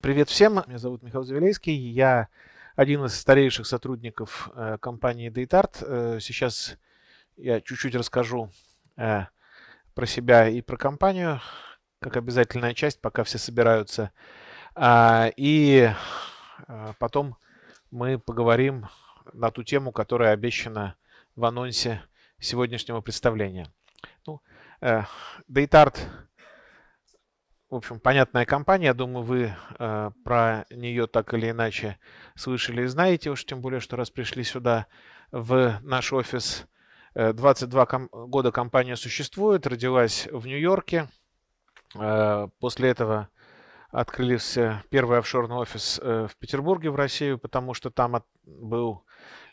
Привет всем, меня зовут Михаил Завелейский, я один из старейших сотрудников э, компании DateArt. Э, сейчас я чуть-чуть расскажу э, про себя и про компанию, как обязательная часть, пока все собираются. А, и потом мы поговорим на ту тему, которая обещана в анонсе сегодняшнего представления. Ну, DateArt в общем, понятная компания. Я думаю, вы э, про нее так или иначе слышали и знаете, уж тем более, что раз пришли сюда в наш офис. 22 э, ком- года компания существует, родилась в Нью-Йорке. Э, после этого открылся первый офшорный офис э, в Петербурге, в Россию, потому что там от, был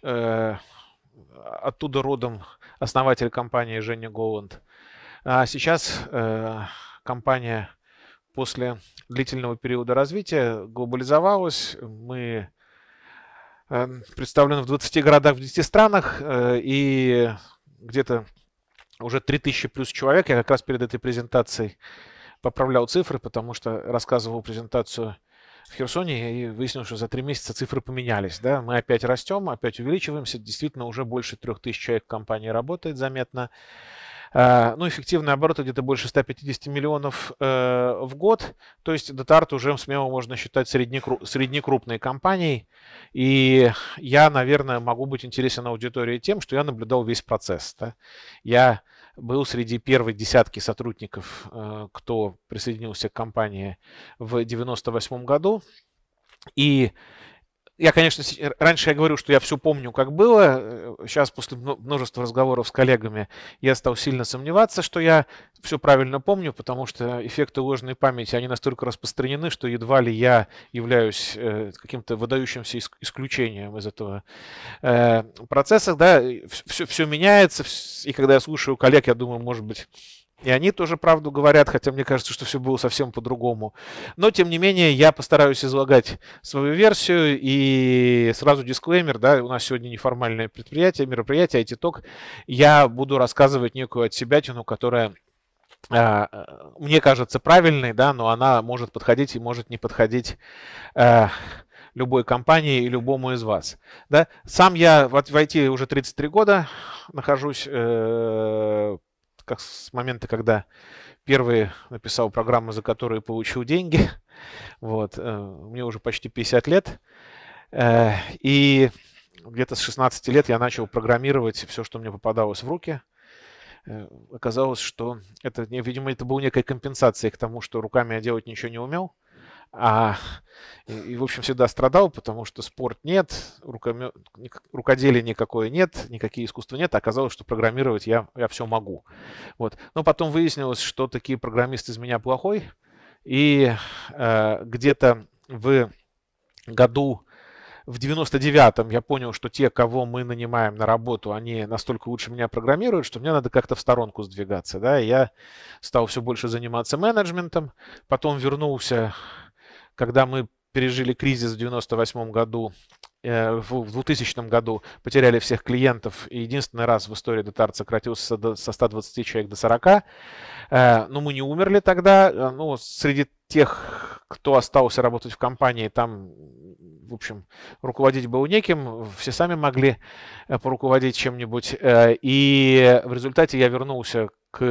э, оттуда родом основатель компании Женя Голланд. А сейчас э, компания после длительного периода развития глобализовалась. Мы эм, представлены в 20 городах, в 10 странах, э, и где-то уже 3000 плюс человек. Я как раз перед этой презентацией поправлял цифры, потому что рассказывал презентацию в Херсоне и выяснил, что за три месяца цифры поменялись. Да? Мы опять растем, опять увеличиваемся. Действительно, уже больше 3000 человек в компании работает заметно. А, ну, эффективный оборот где-то больше 150 миллионов э, в год. То есть Детарт уже смело можно считать среднекрупной компанией. И я, наверное, могу быть интересен аудитории тем, что я наблюдал весь процесс. Да? Я был среди первой десятки сотрудников, э, кто присоединился к компании в 1998 году. И я, конечно, э, раньше я говорю, что я все помню, как было. Сейчас, э, после множества разговоров с коллегами, я стал сильно сомневаться, что я все правильно помню, потому что эффекты ложной памяти, они настолько распространены, что едва ли я являюсь э, каким-то выдающимся исключением из этого процесса. Да, все, все меняется, и когда я слушаю коллег, я думаю, может быть, и они тоже правду говорят, хотя мне кажется, что все было совсем по-другому. Но, тем не менее, я постараюсь излагать свою версию. И сразу дисклеймер, да, у нас сегодня неформальное предприятие, мероприятие, IT-ток. Я буду рассказывать некую от себя отсебятину, которая а, мне кажется правильной, да, но она может подходить и может не подходить э, любой компании и любому из вас. Да? Сам я в IT уже 33 года нахожусь, э, как с момента, когда первый написал программу, за которую получил деньги. Вот. Э, мне уже почти 50 лет. Э, и где-то с 16 лет я начал программировать все, что мне попадалось в руки. Э, оказалось, что это, видимо, это была некая компенсация к тому, что руками я делать ничего не умел. А, и, и, в общем, всегда страдал, потому что спорт нет, рукоме... рукоделие никакое нет, никакие искусства нет. А оказалось, что программировать я, я все могу. Вот. Но потом выяснилось, что такие программисты из меня плохой. И э, где-то в году в 99-м я понял, что те, кого мы нанимаем на работу, они настолько лучше меня программируют, что мне надо как-то в сторонку сдвигаться. Да? И я стал все больше заниматься менеджментом, потом вернулся когда мы пережили кризис в 98 году, э, в 2000 году потеряли всех клиентов, и единственный раз в истории Детарт сократился со 120 человек до 40. Э, но мы не умерли тогда. Э, ну, среди тех, кто остался работать в компании, там, в общем, руководить было неким, все сами могли поруководить чем-нибудь. И в результате я вернулся к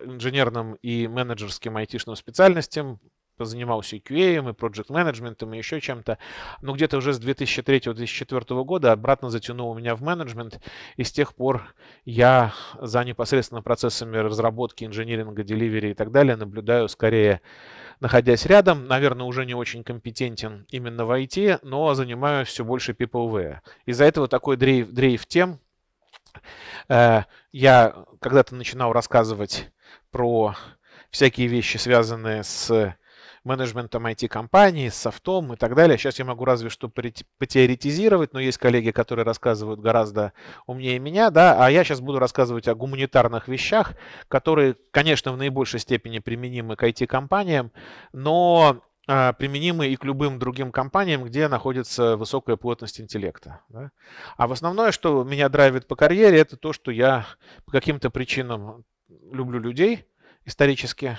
инженерным и менеджерским айтишным специальностям, занимался и QA, и project менеджментом, и еще чем-то. Но где-то уже с 2003-2004 года обратно затянул меня в менеджмент, и с тех пор я за непосредственно процессами разработки, инжиниринга, деливери и так далее наблюдаю скорее, находясь рядом. Наверное, уже не очень компетентен именно в IT, но занимаюсь все больше PeopleWare. Из-за этого такой дрейф, дрейф тем. Э, я когда-то начинал рассказывать про всякие вещи, связанные с менеджментом IT-компании, с софтом и так далее. Сейчас я могу разве что потеоретизировать, но есть коллеги, которые рассказывают гораздо умнее меня, да, а я сейчас буду рассказывать о гуманитарных вещах, которые, конечно, в наибольшей степени применимы к IT-компаниям, но а, применимы и к любым другим компаниям, где находится высокая плотность интеллекта. Да? А в основное, что меня драйвит по карьере, это то, что я по каким-то причинам люблю людей исторически,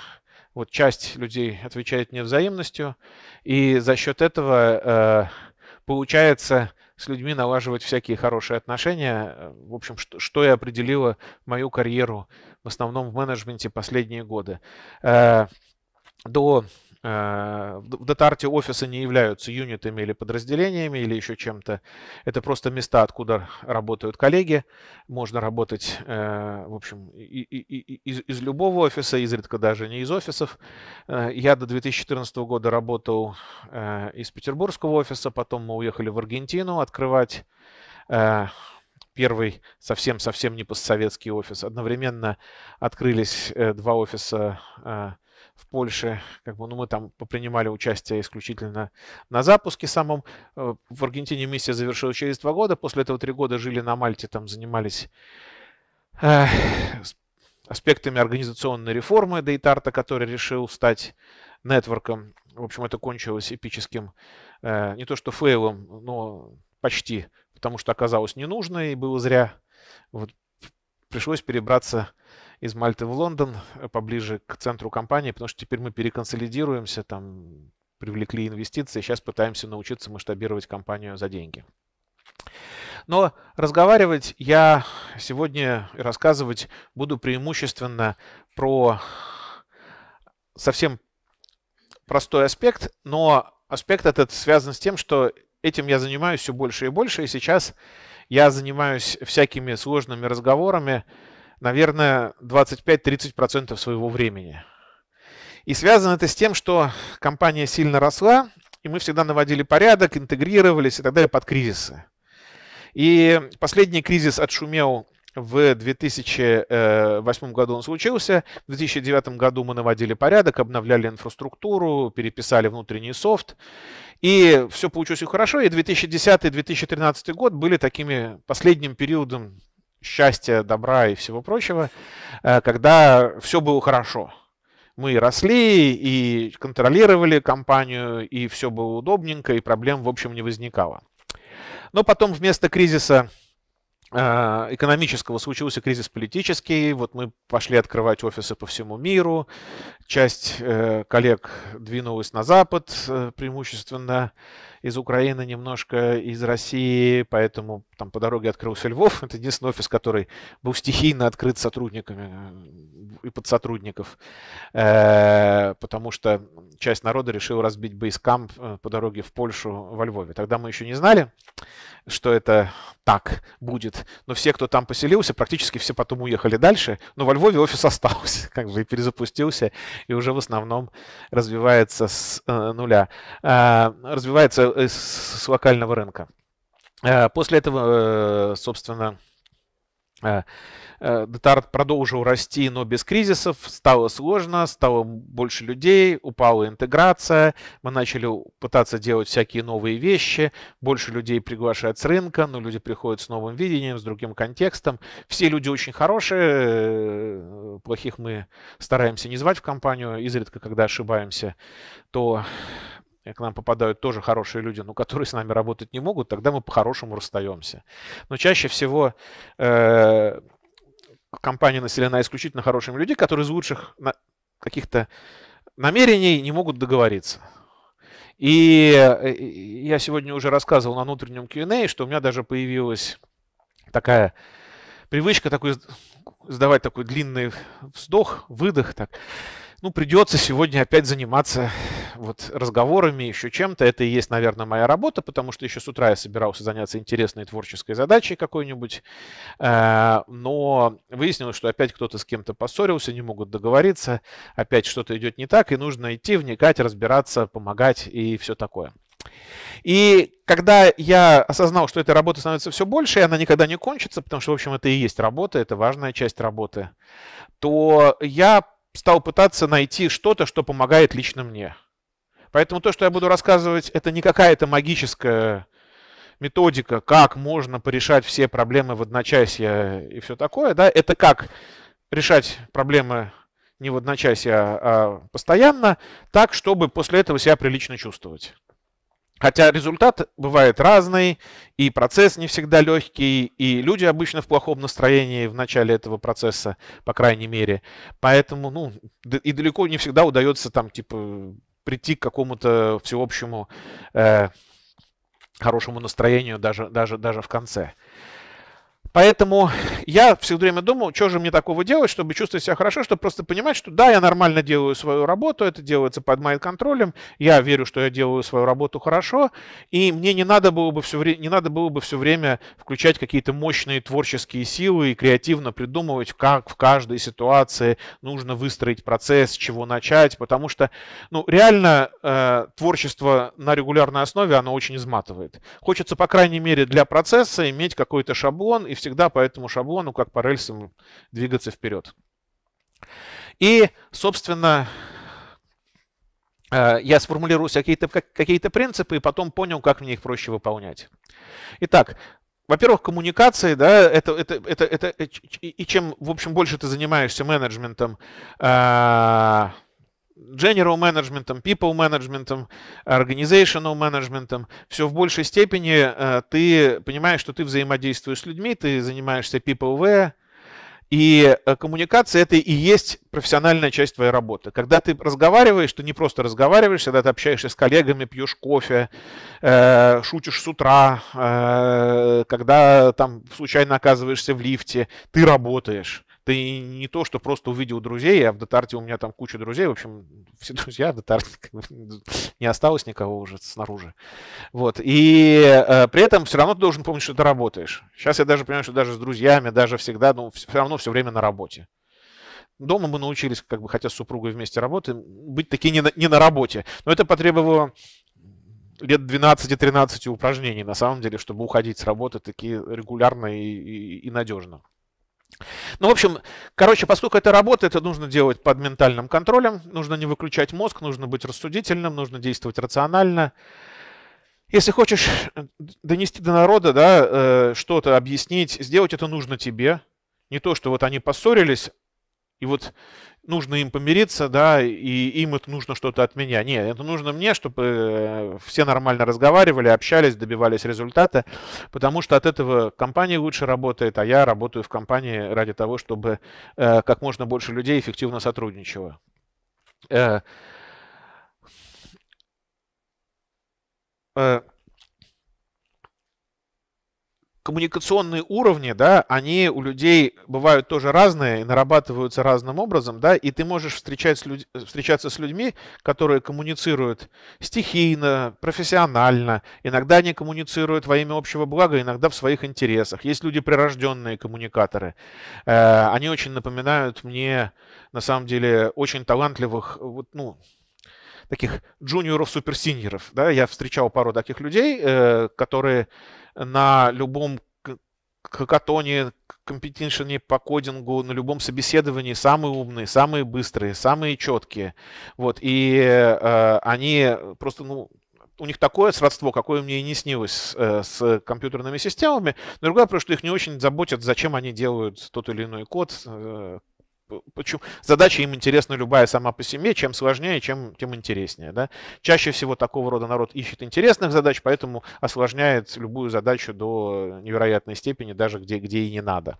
вот часть людей отвечает невзаимностью, и за счет этого э, получается с людьми налаживать всякие хорошие отношения. Э, в общем, что, что и определило мою карьеру в основном в менеджменте последние годы. Э, до Э, в датарте офисы не являются юнитами или подразделениями или еще чем-то. Это просто места, откуда работают коллеги. Можно работать, э, в общем, из, из любого офиса, изредка даже не из офисов. Э, я до 2014 года работал из петербургского офиса, потом мы уехали в Аргентину открывать первый совсем-совсем не постсоветский офис. Одновременно открылись два офиса в Польше. Как бы, ну, мы там попринимали участие исключительно на запуске самом. Э, в Аргентине миссия завершилась через два года. После этого три года жили на Мальте, там занимались э, аспектами организационной реформы Дейтарта, который решил стать нетворком. В общем, это кончилось эпическим, э, не то что фейлом, но почти, потому что оказалось не нужно и было зря. Вот пришлось перебраться из Мальты в Лондон, э, поближе к центру компании, потому что теперь мы переконсолидируемся, там привлекли инвестиции, сейчас пытаемся научиться масштабировать компанию за деньги. Но разговаривать я сегодня и рассказывать буду преимущественно про совсем простой аспект, но аспект этот связан с тем, что этим я занимаюсь все больше и больше, и сейчас я занимаюсь всякими сложными разговорами, наверное, 25-30% своего времени. И связано это с тем, что компания сильно росла, и мы всегда наводили порядок, интегрировались и так далее под кризисы. И последний кризис отшумел в 2008 году он случился. В 2009 году мы наводили порядок, обновляли инфраструктуру, переписали внутренний софт. И все получилось хорошо. И 2010-2013 год были такими последним периодом счастья, добра и всего прочего, э, когда все было хорошо. Мы росли и контролировали компанию, и все было удобненько, и проблем, в общем, не возникало. Но потом вместо кризиса э, экономического случился кризис политический, вот мы пошли открывать офисы по всему миру, часть э, коллег двинулась на Запад преимущественно, из Украины, немножко из России, поэтому там по дороге открылся Львов. Это единственный офис, который был стихийно открыт сотрудниками э, и под сотрудников, э, потому что часть народа решила разбить бейскамп э, по дороге в Польшу во Львове. Тогда мы еще не знали, что это так будет, но все, кто там поселился, практически все потом уехали дальше, но во Львове офис остался, как бы и перезапустился, и уже в основном развивается с нуля. Развивается Э, э, с, с локального рынка. Э, после этого, собственно, Детарт продолжил расти, но без кризисов. Стало сложно, стало больше людей, упала интеграция. Мы начали пытаться делать всякие новые вещи. Больше людей приглашать с рынка, но люди приходят с новым видением, с другим контекстом. Все люди очень хорошие. Плохих мы стараемся не звать в компанию. Изредка, когда ошибаемся, то Э, к нам попадают тоже хорошие люди, но которые с нами работать не могут, тогда мы по-хорошему расстаемся. Но чаще всего э, компания населена исключительно хорошими людьми, которые из лучших на- каких-то намерений не могут договориться. И э, я сегодня уже рассказывал на внутреннем Q&A, что у меня даже появилась такая привычка такой, сдавать такой длинный вздох, выдох. Так ну, придется сегодня опять заниматься вот разговорами, еще чем-то. Это и есть, наверное, моя работа, потому что еще с утра я собирался заняться интересной творческой задачей какой-нибудь. Э, но выяснилось, что опять кто-то с кем-то поссорился, не могут договориться, опять что-то идет не так, и нужно идти, вникать, разбираться, помогать и все такое. И когда я осознал, что этой работы становится все больше, и она никогда не кончится, потому что, в общем, это и есть работа, это важная часть работы, то я стал пытаться найти что-то, что помогает лично мне. Поэтому то, что я буду рассказывать, это не какая-то магическая методика, как можно порешать все проблемы в одночасье и все такое, да, это как решать проблемы не в одночасье, а, а постоянно, так, чтобы после этого себя прилично чувствовать. Хотя результат бывает разный, и процесс не всегда легкий, и люди обычно в плохом настроении в начале этого процесса, по крайней мере. Поэтому, ну, и далеко не всегда удается там, типа, прийти к какому-то всеобщему э, хорошему настроению даже, даже, даже в конце. Поэтому я все время думал, что же мне такого делать, чтобы чувствовать себя хорошо, чтобы просто понимать, что да, я нормально делаю свою работу, это делается под моим контролем, я верю, что я делаю свою работу хорошо, и мне не надо было бы все, вре- не надо было бы все время включать какие-то мощные творческие силы и креативно придумывать, как в каждой ситуации нужно выстроить процесс, с чего начать, потому что ну, реально э, творчество на регулярной основе, оно очень изматывает. Хочется, по крайней мере, для процесса иметь какой-то шаблон и всегда по этому шаблону, как по рельсам, двигаться вперед. И, собственно, э, я сформулирую какие-то какие принципы и потом понял, как мне их проще выполнять. Итак, во-первых, коммуникации, да, это, это, это, это, э, и чем, в общем, больше ты занимаешься менеджментом, э, general менеджментом, people менеджментом, organizational менеджментом, все в большей степени э, ты понимаешь, что ты взаимодействуешь с людьми, ты занимаешься people-aware, и э, коммуникация это и есть профессиональная часть твоей работы. Когда ты разговариваешь, ты не просто разговариваешь, когда ты общаешься с коллегами, пьешь кофе, э, шутишь с утра, когда там случайно оказываешься в лифте, ты работаешь. Да не то, что просто увидел друзей, а в Дотарте у меня там куча друзей, в общем, все друзья в Дотарте, не осталось никого уже снаружи. Вот, и э, при этом все равно ты должен помнить, что ты работаешь. Сейчас я даже понимаю, что даже с друзьями, даже всегда, ну, все равно все время на работе. Дома мы научились, как бы, хотя с супругой вместе работаем, быть такие не на, не на работе. Но это потребовало лет 12-13 упражнений, на самом деле, чтобы уходить с работы такие регулярно и, и, и надежно. Ну, в общем, короче, поскольку это работа, это нужно делать под ментальным контролем, нужно не выключать мозг, нужно быть рассудительным, нужно действовать рационально. Если хочешь э, донести до народа, да, э, что-то объяснить, сделать это нужно тебе. Не то, что вот они поссорились, и вот нужно им помириться, да, и им это нужно что-то от меня. Нет, это нужно мне, чтобы э, все нормально разговаривали, общались, добивались результата, потому что от этого компания лучше работает, а я работаю в компании ради того, чтобы э, как можно больше людей эффективно сотрудничало. Э, э коммуникационные уровни, да, они у людей бывают тоже разные и нарабатываются разным образом, да, и ты можешь встречать с люд... встречаться с людьми, которые коммуницируют стихийно, профессионально, иногда они коммуницируют во имя общего блага, иногда в своих интересах. Есть люди прирожденные коммуникаторы. Э, они очень напоминают мне, на самом деле, очень талантливых, вот, ну, таких джуниоров-суперсиньеров. Да? Я встречал пару таких людей, э, которые на любом хакатоне, компетишене по кодингу, на любом собеседовании самые умные, самые быстрые, самые четкие. Вот, и э, они просто, ну, у них такое сродство, какое мне и не снилось э, с компьютерными системами. Другое, просто, что их не очень заботят, зачем они делают тот или иной код, э, почему задача им интересна любая сама по себе, чем сложнее, чем тем интереснее. Да? Чаще всего такого рода народ ищет интересных задач, поэтому осложняет любую задачу до невероятной степени, даже где, где и не надо.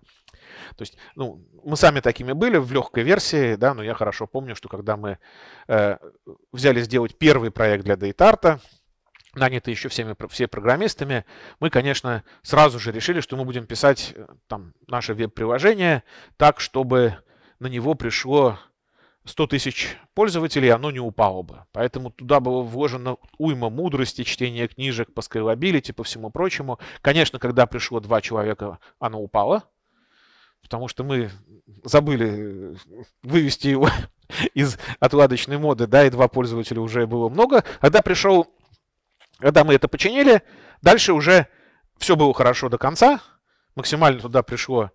То есть, ну, мы сами такими были в легкой версии, да, но я хорошо помню, что когда мы э, взяли сделать первый проект для DateArt, наняты еще всеми все программистами, мы, конечно, сразу же решили, что мы будем писать э, там наше веб-приложение так, чтобы на него пришло 100 тысяч пользователей, оно не упало бы. Поэтому туда было вложено уйма мудрости, чтение книжек по скейлабилити, по всему прочему. Конечно, когда пришло два человека, оно упало, потому что мы забыли э, вывести его из отладочной моды, да, и два пользователя уже было много. Когда пришел, когда мы это починили, дальше уже все было хорошо до конца, максимально туда пришло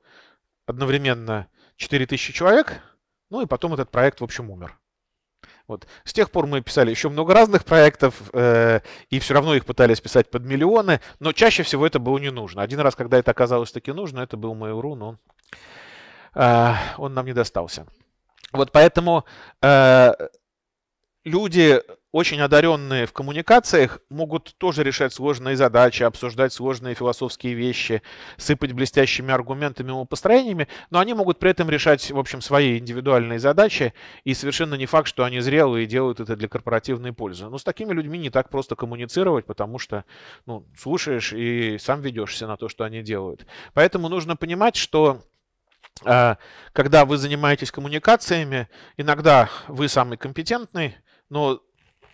одновременно 4000 человек, ну и потом этот проект, в общем, умер. Вот. С тех пор мы писали еще много разных проектов, э, и все равно их пытались писать под миллионы, но чаще всего это было не нужно. Один раз, когда это оказалось таки нужно, это был Mail.ru, но э, он нам не достался. Вот поэтому э, люди, очень одаренные в коммуникациях, могут тоже решать сложные задачи, обсуждать сложные философские вещи, сыпать блестящими аргументами и построениями, но они могут при этом решать, в общем, свои индивидуальные задачи, и совершенно не факт, что они зрелые и делают это для корпоративной пользы. Но ну, с такими людьми не так просто коммуницировать, потому что ну, слушаешь и сам ведешься на то, что они делают. Поэтому нужно понимать, что а, когда вы занимаетесь коммуникациями, иногда вы самый компетентный, но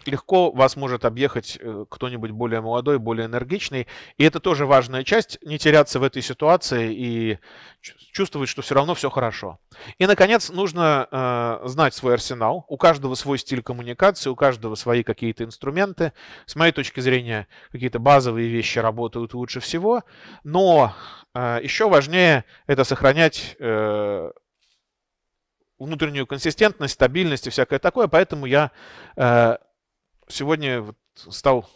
легко вас может объехать э, кто-нибудь более молодой, более энергичный. И это тоже важная часть, не теряться в этой ситуации и чувствовать, что все равно все хорошо. И, наконец, нужно э, знать свой арсенал. У каждого свой стиль коммуникации, у каждого свои какие-то инструменты. С моей точки зрения, какие-то базовые вещи работают лучше всего. Но э, еще важнее это сохранять э, внутреннюю консистентность, стабильность и всякое такое. Поэтому я э, сегодня вот стал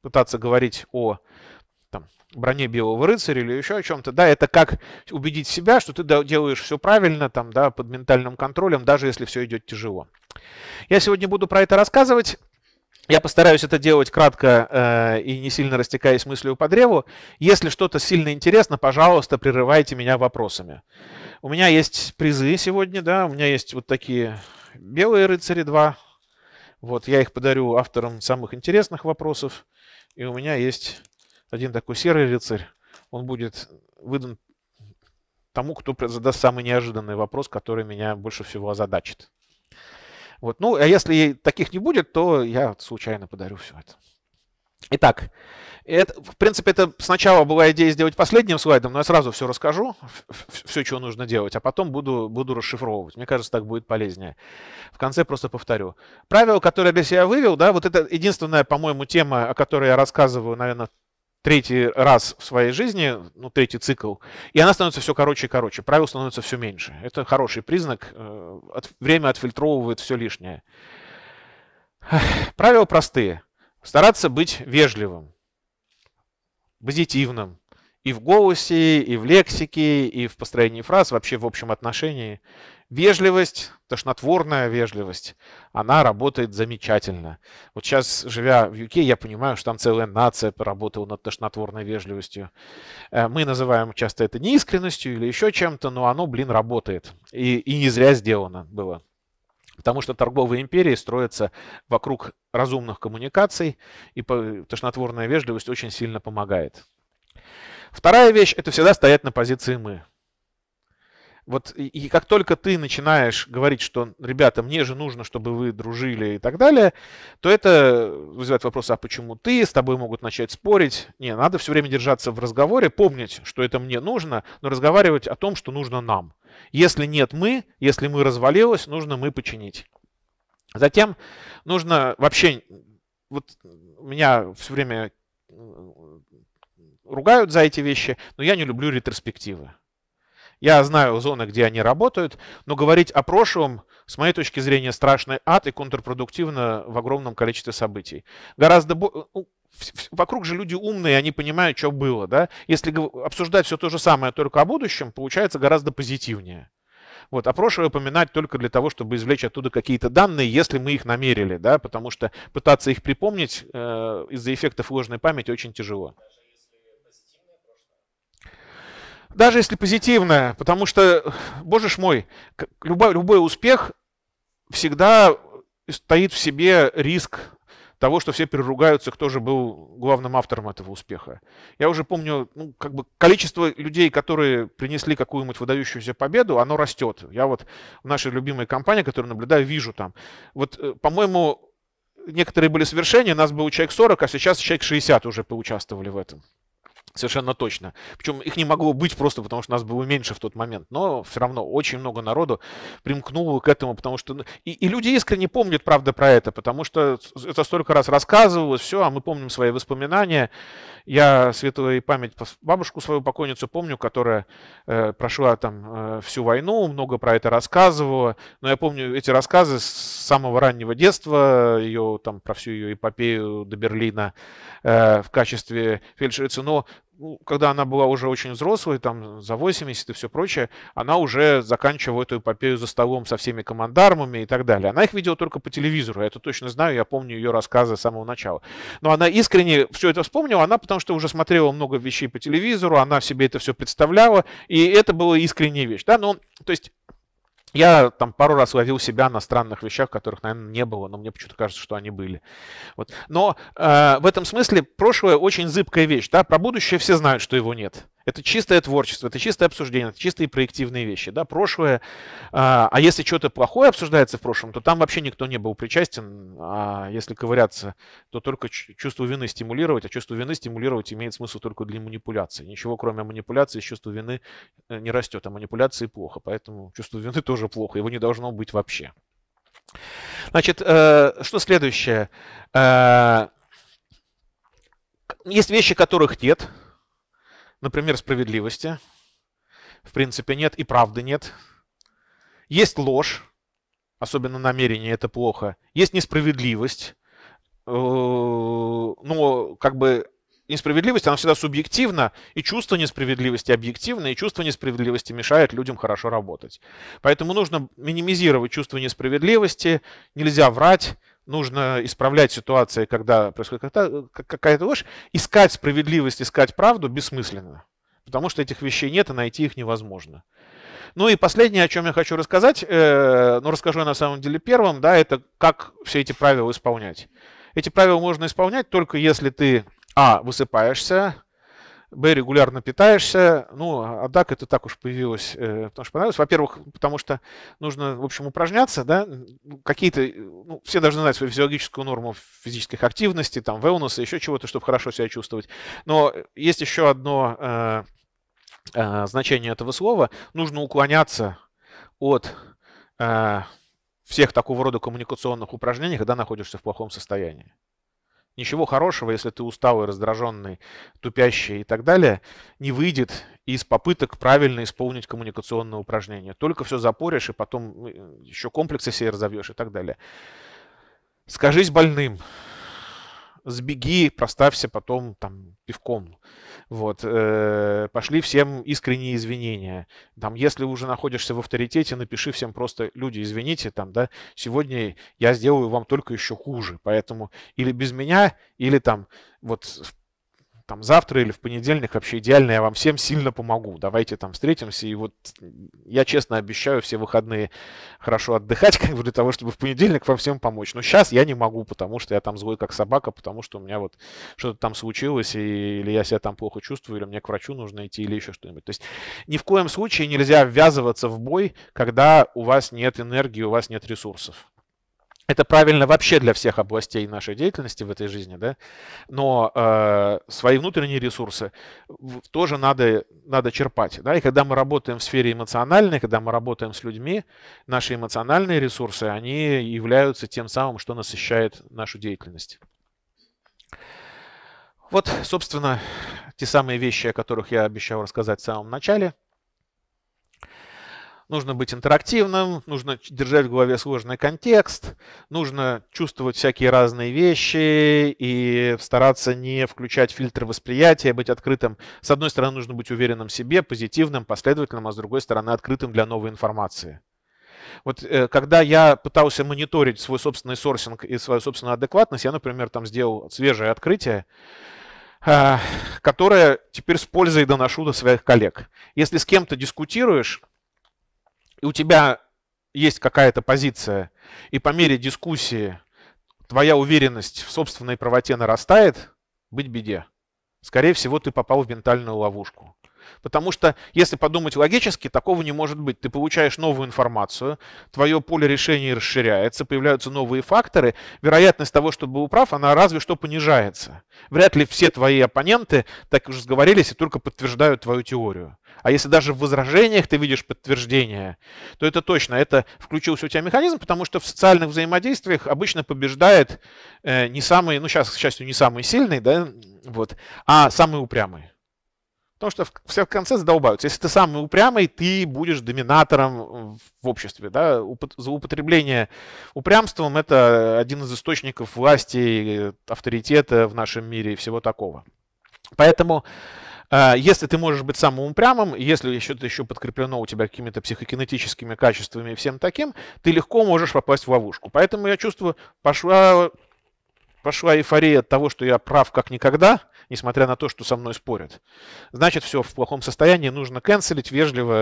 пытаться говорить о там, броне белого рыцаря или еще о чем-то. Да, это как убедить себя, что ты делаешь все правильно, там, да, под ментальным контролем, даже если все идет тяжело. Я сегодня буду про это рассказывать. Я постараюсь это делать кратко э, и не сильно растекаясь мыслью по древу. Если что-то сильно интересно, пожалуйста, прерывайте меня вопросами. У меня есть призы сегодня, да, у меня есть вот такие белые рыцари 2. Вот, я их подарю авторам самых интересных вопросов. И у меня есть один такой серый рыцарь. Он будет выдан тому, кто задаст самый неожиданный вопрос, который меня больше всего озадачит. Вот. Ну, а если таких не будет, то я случайно подарю все это. Итак, это, в принципе, это сначала была идея сделать последним слайдом, но я сразу все расскажу, все, чего нужно делать, а потом буду, буду расшифровывать. Мне кажется, так будет полезнее. В конце просто повторю. Правило, которое для себя вывел, да, вот это единственная, по-моему, тема, о которой я рассказываю, наверное, третий раз в своей жизни, ну, третий цикл, и она становится все короче и короче, правил становится все меньше. Это хороший признак, э, время отфильтровывает все лишнее. Правила простые – Стараться быть вежливым, позитивным. И в голосе, и в лексике, и в построении фраз, вообще в общем отношении. Вежливость, тошнотворная вежливость, она работает замечательно. Вот сейчас, живя в UK, я понимаю, что там целая нация поработала над тошнотворной вежливостью. Э, мы называем часто это неискренностью или еще чем-то, но оно, блин, работает. И, и не зря сделано было. Потому что торговые империи строятся вокруг разумных коммуникаций, и тошнотворная вежливость очень сильно помогает. Вторая вещь – это всегда стоять на позиции «мы». Вот и, как только ты начинаешь говорить, что, ребята, мне же нужно, чтобы вы дружили и так далее, то это вызывает вопрос, а почему ты? С тобой могут начать спорить. Не, надо все время держаться в разговоре, помнить, что это мне нужно, но разговаривать о том, что нужно нам. Если нет мы, если мы развалилось, нужно мы починить. Затем нужно вообще... Вот меня все время э, ругают за эти вещи, но я не люблю ретроспективы. Я знаю зоны, где они работают, но говорить о прошлом, с моей точки зрения, страшный ад и контрпродуктивно в огромном количестве событий. Гораздо бо... Э, ну, вокруг же люди умные, они понимают, что было, да. Если обсуждать все то же самое, только о будущем, получается гораздо позитивнее. Вот, а прошлое упоминать только для того, чтобы извлечь оттуда какие-то данные, если мы их намерили, да, потому что пытаться их припомнить э, из-за эффектов ложной памяти очень тяжело. Даже если позитивное, потому что, боже мой, любой, любой успех всегда стоит в себе риск того, что все переругаются, кто же был главным автором этого успеха. Я уже помню, ну, как бы количество людей, которые принесли какую-нибудь выдающуюся победу, оно растет. Я вот в нашей любимой компании, которую наблюдаю, вижу там. Вот, э, по-моему, некоторые были свершения, нас был человек 40, а сейчас человек 60 уже поучаствовали в этом. Совершенно точно. Причем их не могло быть просто потому, что нас было меньше в тот момент. Но все равно очень много народу примкнуло к этому, потому что... Ну, и, и люди искренне помнят, правда, про это, потому что это столько раз рассказывалось, все, а мы помним свои воспоминания. Я светлая память бабушку свою покойницу помню, которая э, прошла там э, всю войну, много про это рассказывала. Но я помню эти рассказы с самого раннего детства, ее там про всю ее эпопею до Берлина э, в качестве фельдшерицы. Но ну, когда она была уже очень взрослой, там за 80 и все прочее, она уже заканчивала эту эпопею за столом со всеми командармами и так далее. Она их видела только по телевизору, я это точно знаю, я помню ее рассказы с самого начала. Но она искренне все это вспомнила, она потому что уже смотрела много вещей по телевизору, она себе это все представляла, и это была искренняя вещь. Да? Но, то есть я там пару раз ловил себя на странных вещах, которых, наверное, не было, но мне почему-то кажется, что они были. Вот. Но э, в этом смысле прошлое очень зыбкая вещь. Да? Про будущее все знают, что его нет. Это чистое творчество, это чистое обсуждение, это чистые проективные вещи. Да? Прошлое, а, а если что-то плохое обсуждается в прошлом, то там вообще никто не был причастен. А если ковыряться, то только чувство вины стимулировать, а чувство вины стимулировать имеет смысл только для манипуляции. Ничего кроме манипуляции чувство вины э, не растет, а манипуляции плохо. Поэтому чувство вины тоже плохо, его не должно быть вообще. Значит, э, что следующее? Э, есть вещи, которых нет – Например, справедливости. В принципе, нет и правды нет. Есть ложь, особенно намерение, это плохо. Есть несправедливость. Э, но как бы несправедливость, она всегда субъективна, и чувство несправедливости объективно, и чувство несправедливости мешает людям хорошо работать. Поэтому нужно минимизировать чувство несправедливости, нельзя врать, нужно исправлять ситуации, когда происходит э, какая-то ложь. Искать справедливость, искать правду бессмысленно, потому что этих вещей нет, и найти их невозможно. Ну и последнее, о чем я хочу рассказать, э, ну расскажу я на самом деле первым, да, это как все эти правила исполнять. Эти правила можно исполнять только если ты, а, высыпаешься, Б регулярно питаешься, ну, а, а так это так уж появилось, э, потому что понравилось. Во-первых, потому что нужно, в общем, упражняться, да, ну, какие-то, э, ну, все должны знать свою физиологическую норму физических активностей, там, wellness, еще чего-то, чтобы хорошо себя чувствовать. Но э, есть еще одно э, значение этого слова. Нужно уклоняться от э, всех такого рода коммуникационных упражнений, когда находишься в плохом состоянии. Ничего хорошего, если ты усталый, раздраженный, тупящий и так далее, не выйдет из попыток правильно исполнить коммуникационное упражнение. Только все запоришь, и потом э, еще комплексы себе разовьешь и так далее. Скажись больным сбеги, проставься потом там пивком. Вот, э, пошли всем искренние извинения. Там, если уже находишься в авторитете, напиши всем просто, люди, извините, там, да, сегодня я сделаю вам только еще хуже, поэтому или без меня, или там, вот там завтра или в понедельник вообще идеально, я вам всем сильно помогу. Давайте там встретимся. И вот я честно обещаю все выходные хорошо отдыхать, как бы для того, чтобы в понедельник вам всем помочь. Но сейчас я не могу, потому что я там злой как собака, потому что у меня вот что-то там случилось, и, или я себя там плохо чувствую, или мне к врачу нужно идти, или еще что-нибудь. То есть ни в коем случае нельзя ввязываться в бой, когда у вас нет энергии, у вас нет ресурсов. Это правильно вообще для всех областей нашей деятельности в этой жизни, да? Но э, свои внутренние ресурсы тоже надо, надо черпать, да? И когда мы работаем в сфере эмоциональной, когда мы работаем с людьми, наши эмоциональные ресурсы, они являются тем самым, что насыщает нашу деятельность. Вот, собственно, те самые вещи, о которых я обещал рассказать в самом начале – нужно быть интерактивным, нужно держать в голове сложный контекст, нужно чувствовать всякие разные вещи и стараться не включать фильтр восприятия, быть открытым. С одной стороны, нужно быть уверенным в себе, позитивным, последовательным, а с другой стороны, открытым для новой информации. Вот э, когда я пытался мониторить свой собственный сорсинг и свою собственную адекватность, я, например, там сделал свежее открытие, а, которое теперь с пользой доношу до своих коллег. Если с кем-то дискутируешь, и у тебя есть какая-то позиция, и по мере дискуссии твоя уверенность в собственной правоте нарастает, быть беде. Скорее всего, ты попал в ментальную ловушку. Потому что, если подумать логически, такого не может быть. Ты получаешь новую информацию, твое поле решений расширяется, появляются новые факторы, вероятность того, что был прав, она разве что понижается. Вряд ли все твои оппоненты так уже сговорились и только подтверждают твою теорию. А если даже в возражениях ты видишь подтверждение, то это точно, это включился у тебя механизм, потому что в социальных взаимодействиях обычно побеждает э, не самый, ну сейчас, к счастью, не самый сильный, да, вот, а самый упрямый. То что все в конце задолбаются. Если ты самый упрямый, ты будешь доминатором в обществе. Да? За употребление упрямством это один из источников власти, авторитета в нашем мире и всего такого. Поэтому э, если ты можешь быть самым упрямым, если еще это еще подкреплено у тебя какими-то психокинетическими качествами и всем таким, ты легко можешь попасть в ловушку. Поэтому я чувствую, пошла, пошла эйфория от того, что я прав как никогда – несмотря на то, что со мной спорят. Значит, все в плохом состоянии, нужно канцелить вежливо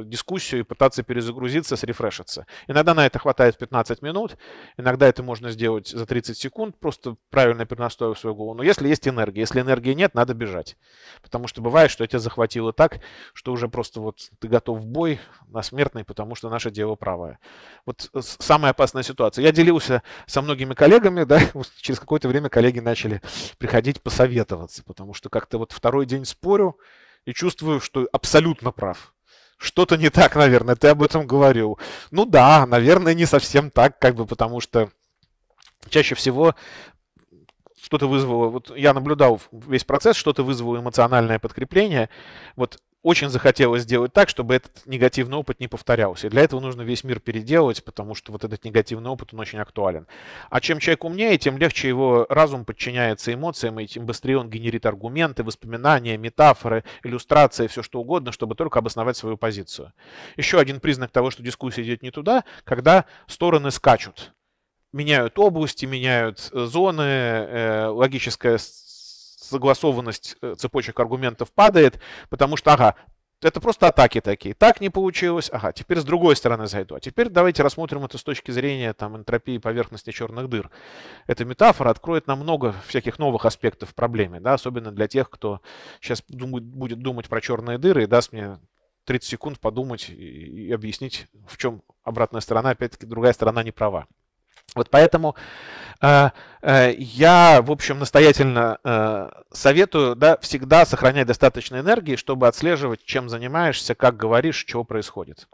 э, дискуссию и пытаться перезагрузиться, срефрешиться. Иногда на это хватает 15 минут, иногда это можно сделать за 30 секунд, просто правильно перенастроив свою голову. Но если есть энергия, если энергии нет, надо бежать. Потому что бывает, что тебя захватило так, что уже просто вот ты готов в бой на смертный, потому что наше дело правое. Вот самая опасная ситуация. Я делился со многими коллегами, да, через какое-то время коллеги начали приходить посоветовать жаловаться, потому что как-то вот второй день спорю и чувствую, что абсолютно прав. Что-то не так, наверное, ты об этом говорил. Ну да, наверное, не совсем так, как бы потому что чаще всего что-то вызвало, вот я наблюдал весь процесс, что-то вызвало эмоциональное подкрепление. Вот очень захотелось сделать так, чтобы этот негативный опыт не повторялся. И для этого нужно весь мир переделывать, потому что вот этот негативный опыт, он очень актуален. А чем человек умнее, тем легче его разум подчиняется эмоциям, и тем быстрее он генерит аргументы, воспоминания, метафоры, иллюстрации, все что угодно, чтобы только обосновать свою позицию. Еще один признак того, что дискуссия идет не туда, когда стороны скачут меняют области, меняют э, зоны, э, логическая согласованность э, цепочек аргументов падает, потому что, ага, это просто атаки такие. Так не получилось. Ага, теперь с другой стороны зайду. А теперь давайте рассмотрим это с точки зрения там, энтропии поверхности черных дыр. Эта метафора откроет нам много всяких новых аспектов в проблеме, да, особенно для тех, кто сейчас думает, будет думать про черные дыры и даст мне 30 секунд подумать и, и объяснить, в чем обратная сторона, опять-таки, другая сторона не права. Вот поэтому э, э, я, в общем, настоятельно э, советую да, всегда сохранять достаточно энергии, чтобы отслеживать, чем занимаешься, как говоришь, чего происходит.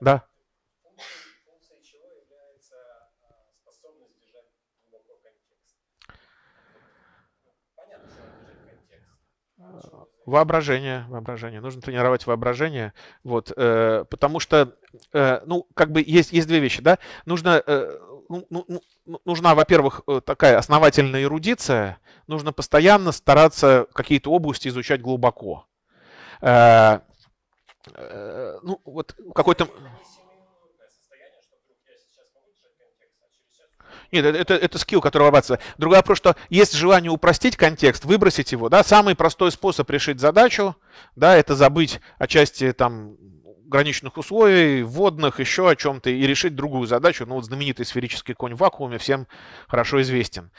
Да. Воображение, воображение. Нужно тренировать воображение, вот, э, потому что, э, ну, как бы есть, есть две вещи, да. Нужно э, ну ну, ну, ну, нужна, во-первых, э, такая основательная эрудиция. Нужно постоянно стараться какие-то области изучать глубоко. Э, э, ну, вот какой-то... Нет, это, это, это скилл, который вырабатывается. Другой вопрос, что есть желание упростить контекст, выбросить его, да, самый простой способ решить задачу, да, это забыть о части там граничных условий, водных, еще о чем-то, и решить другую задачу. Ну вот знаменитый сферический конь в вакууме всем хорошо известен.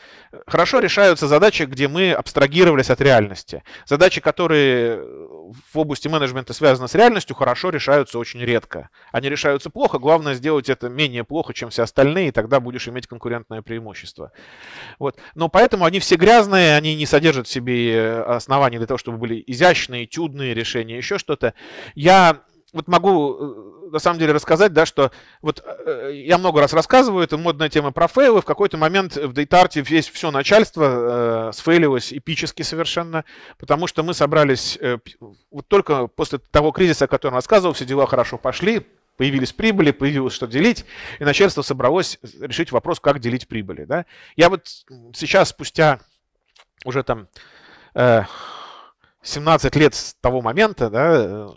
Хорошо решаются задачи, где мы абстрагировались от реальности. Задачи, которые э, в области менеджмента связаны с реальностью, хорошо решаются очень редко. Они решаются плохо, главное сделать это менее плохо, чем все остальные, и тогда будешь иметь конкурентное преимущество. Вот. Но поэтому они все грязные, они не содержат в себе э, оснований для того, чтобы были изящные, чудные решения, еще что-то. Я вот могу э, на самом деле рассказать, да, что вот э, я много раз рассказываю, это модная тема про фейлы. В какой-то момент в Дейтарте весь все начальство э, сфейлилось эпически совершенно, потому что мы собрались э, вот только после того кризиса, о котором рассказывал, все дела хорошо пошли, Появились прибыли, появилось что делить, и начальство собралось решить вопрос, как делить прибыли. Да? Я вот сейчас, спустя уже там э, 17 лет с того момента, да, э,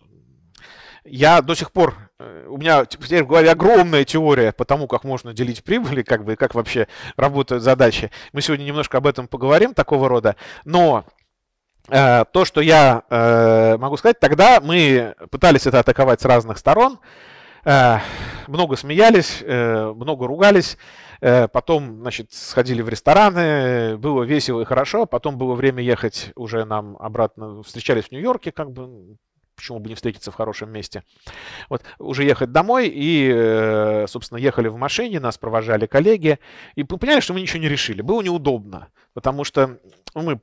я до сих пор, э, у меня теперь в голове огромная теория по тому, как можно делить прибыли, как бы, как вообще работают задачи. Мы сегодня немножко об этом поговорим, такого рода. Но э, то, что я э, могу сказать, тогда мы пытались это атаковать с разных сторон, много смеялись, много ругались, потом, значит, сходили в рестораны, было весело и хорошо, потом было время ехать уже нам обратно, встречались в Нью-Йорке, как бы почему бы не встретиться в хорошем месте. Вот, уже ехать домой, и, э, собственно, ехали в машине, нас провожали коллеги, и поняли, что мы ничего не решили. Было неудобно, потому что ну, мы,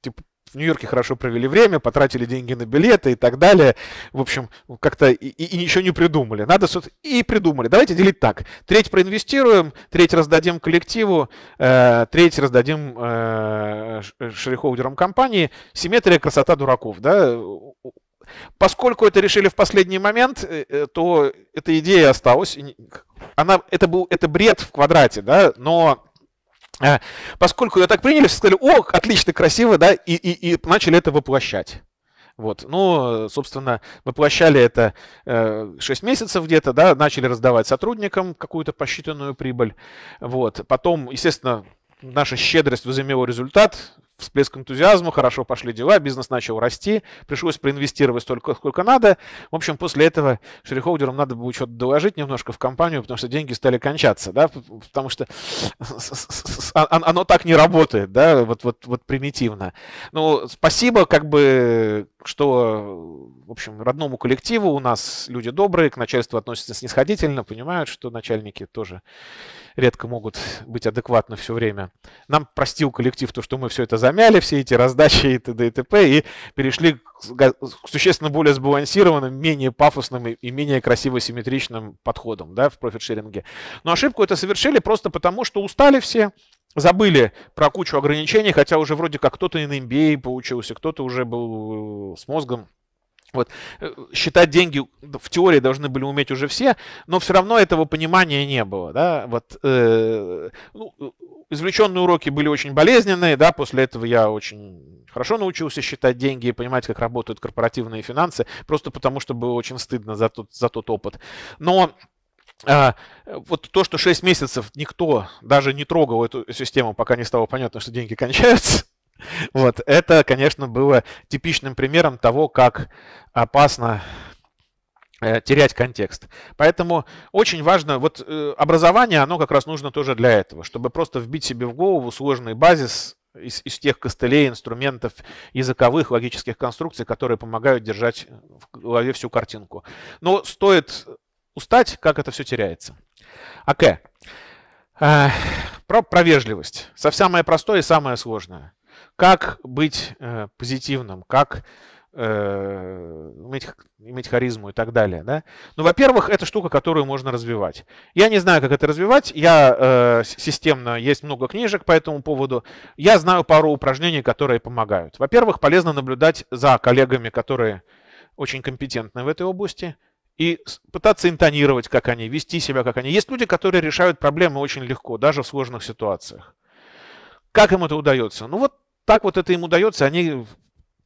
типа, в Нью-Йорке хорошо провели время, потратили деньги на билеты и так далее. В общем, как-то и, и, и ничего не придумали. Надо суд... И придумали. Давайте делить так. Треть проинвестируем, треть раздадим коллективу, э, треть раздадим э, э шерихолдерам компании. Симметрия красота дураков. Да? поскольку это решили в последний момент, э, э, то эта идея осталась. Она, это был это бред в квадрате, да, но э, поскольку ее так приняли, все сказали, о, отлично, красиво, да, и, и, и начали это воплощать. Вот. Ну, собственно, воплощали это 6 месяцев где-то, да, начали раздавать сотрудникам какую-то посчитанную прибыль. Вот. Потом, естественно, наша щедрость возымела результат всплеск энтузиазма, хорошо пошли дела, бизнес начал расти, пришлось проинвестировать столько, сколько надо. В общем, после этого шерихолдерам надо было что-то доложить немножко в компанию, потому что деньги стали кончаться, да, потому что а-, а-, а-, оно так не работает, да, вот, вот, вот примитивно. Ну, спасибо, как бы что, э, в общем, родному коллективу у нас люди добрые, к начальству относятся снисходительно, понимают, что начальники тоже редко могут быть адекватны все время. Нам простил коллектив то, что мы все это замяли, все эти раздачи и т.д. и т.п. и перешли к существенно более сбалансированным, менее пафосным и менее красиво симметричным подходам да, в профит-шеринге. Но ошибку это совершили просто потому, что устали все, забыли про кучу ограничений, хотя уже вроде как кто-то и на MBA а получился, кто-то уже был э, с мозгом. Вот. Э, считать деньги в теории должны были уметь уже все, но все равно этого понимания не было. Да? Вот, э, ну, извлеченные уроки были очень болезненные, да, после этого я очень хорошо научился считать деньги и понимать, как работают корпоративные финансы, просто потому что было очень стыдно за тот, за тот опыт. Но а, вот то, что 6 месяцев никто даже не трогал эту систему, пока не стало понятно, что деньги кончаются, вот, это, конечно, было типичным примером того, как опасно э, терять контекст. Поэтому очень важно, вот э, образование, оно как раз нужно тоже для этого, чтобы просто вбить себе в голову сложный базис из, из тех костылей, инструментов, языковых, логических конструкций, которые помогают держать в голове всю картинку. Но стоит устать, как это все теряется. АК. Okay. Э, про, про вежливость. Со самое простое и самое сложное. Как быть э, позитивным, как э, иметь, иметь харизму и так далее. Да? Ну, во-первых, это штука, которую можно развивать. Я не знаю, как это развивать. Я э, системно, есть много книжек по этому поводу. Я знаю пару упражнений, которые помогают. Во-первых, полезно наблюдать за коллегами, которые очень компетентны в этой области и пытаться интонировать, как они, вести себя, как они. Есть люди, которые решают проблемы очень легко, даже в сложных ситуациях. Как им это удается? Ну вот так вот это им удается, они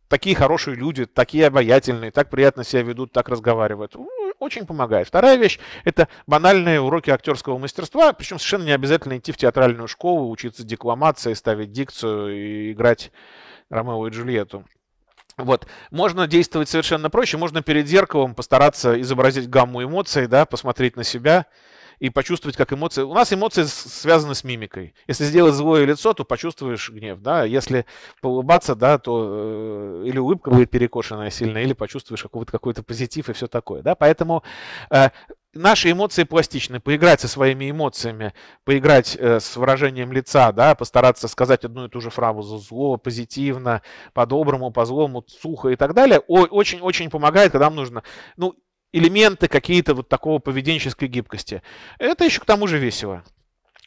такие хорошие люди, такие обаятельные, так приятно себя ведут, так разговаривают. Ну, очень помогает. Вторая вещь – это банальные уроки актерского мастерства, причем совершенно не обязательно идти в театральную школу, учиться декламации, ставить дикцию и играть Ромео и Джульетту. Вот. Можно действовать совершенно проще, можно перед зеркалом постараться изобразить гамму эмоций, да, посмотреть на себя и почувствовать, как эмоции... У нас эмоции связаны с мимикой. Если сделать злое лицо, то почувствуешь гнев, да. Если улыбаться, да, то э, или улыбка будет перекошенная сильно, или почувствуешь какой-то какой то позитив и все такое, да. Поэтому э, наши эмоции пластичны. Поиграть со своими эмоциями, поиграть э, с выражением лица, да, постараться сказать одну и ту же фразу зло, позитивно, по-доброму, по-злому, сухо и так далее, очень-очень помогает, когда нам нужно. Ну, элементы какие-то вот такого поведенческой гибкости. Это еще к тому же весело.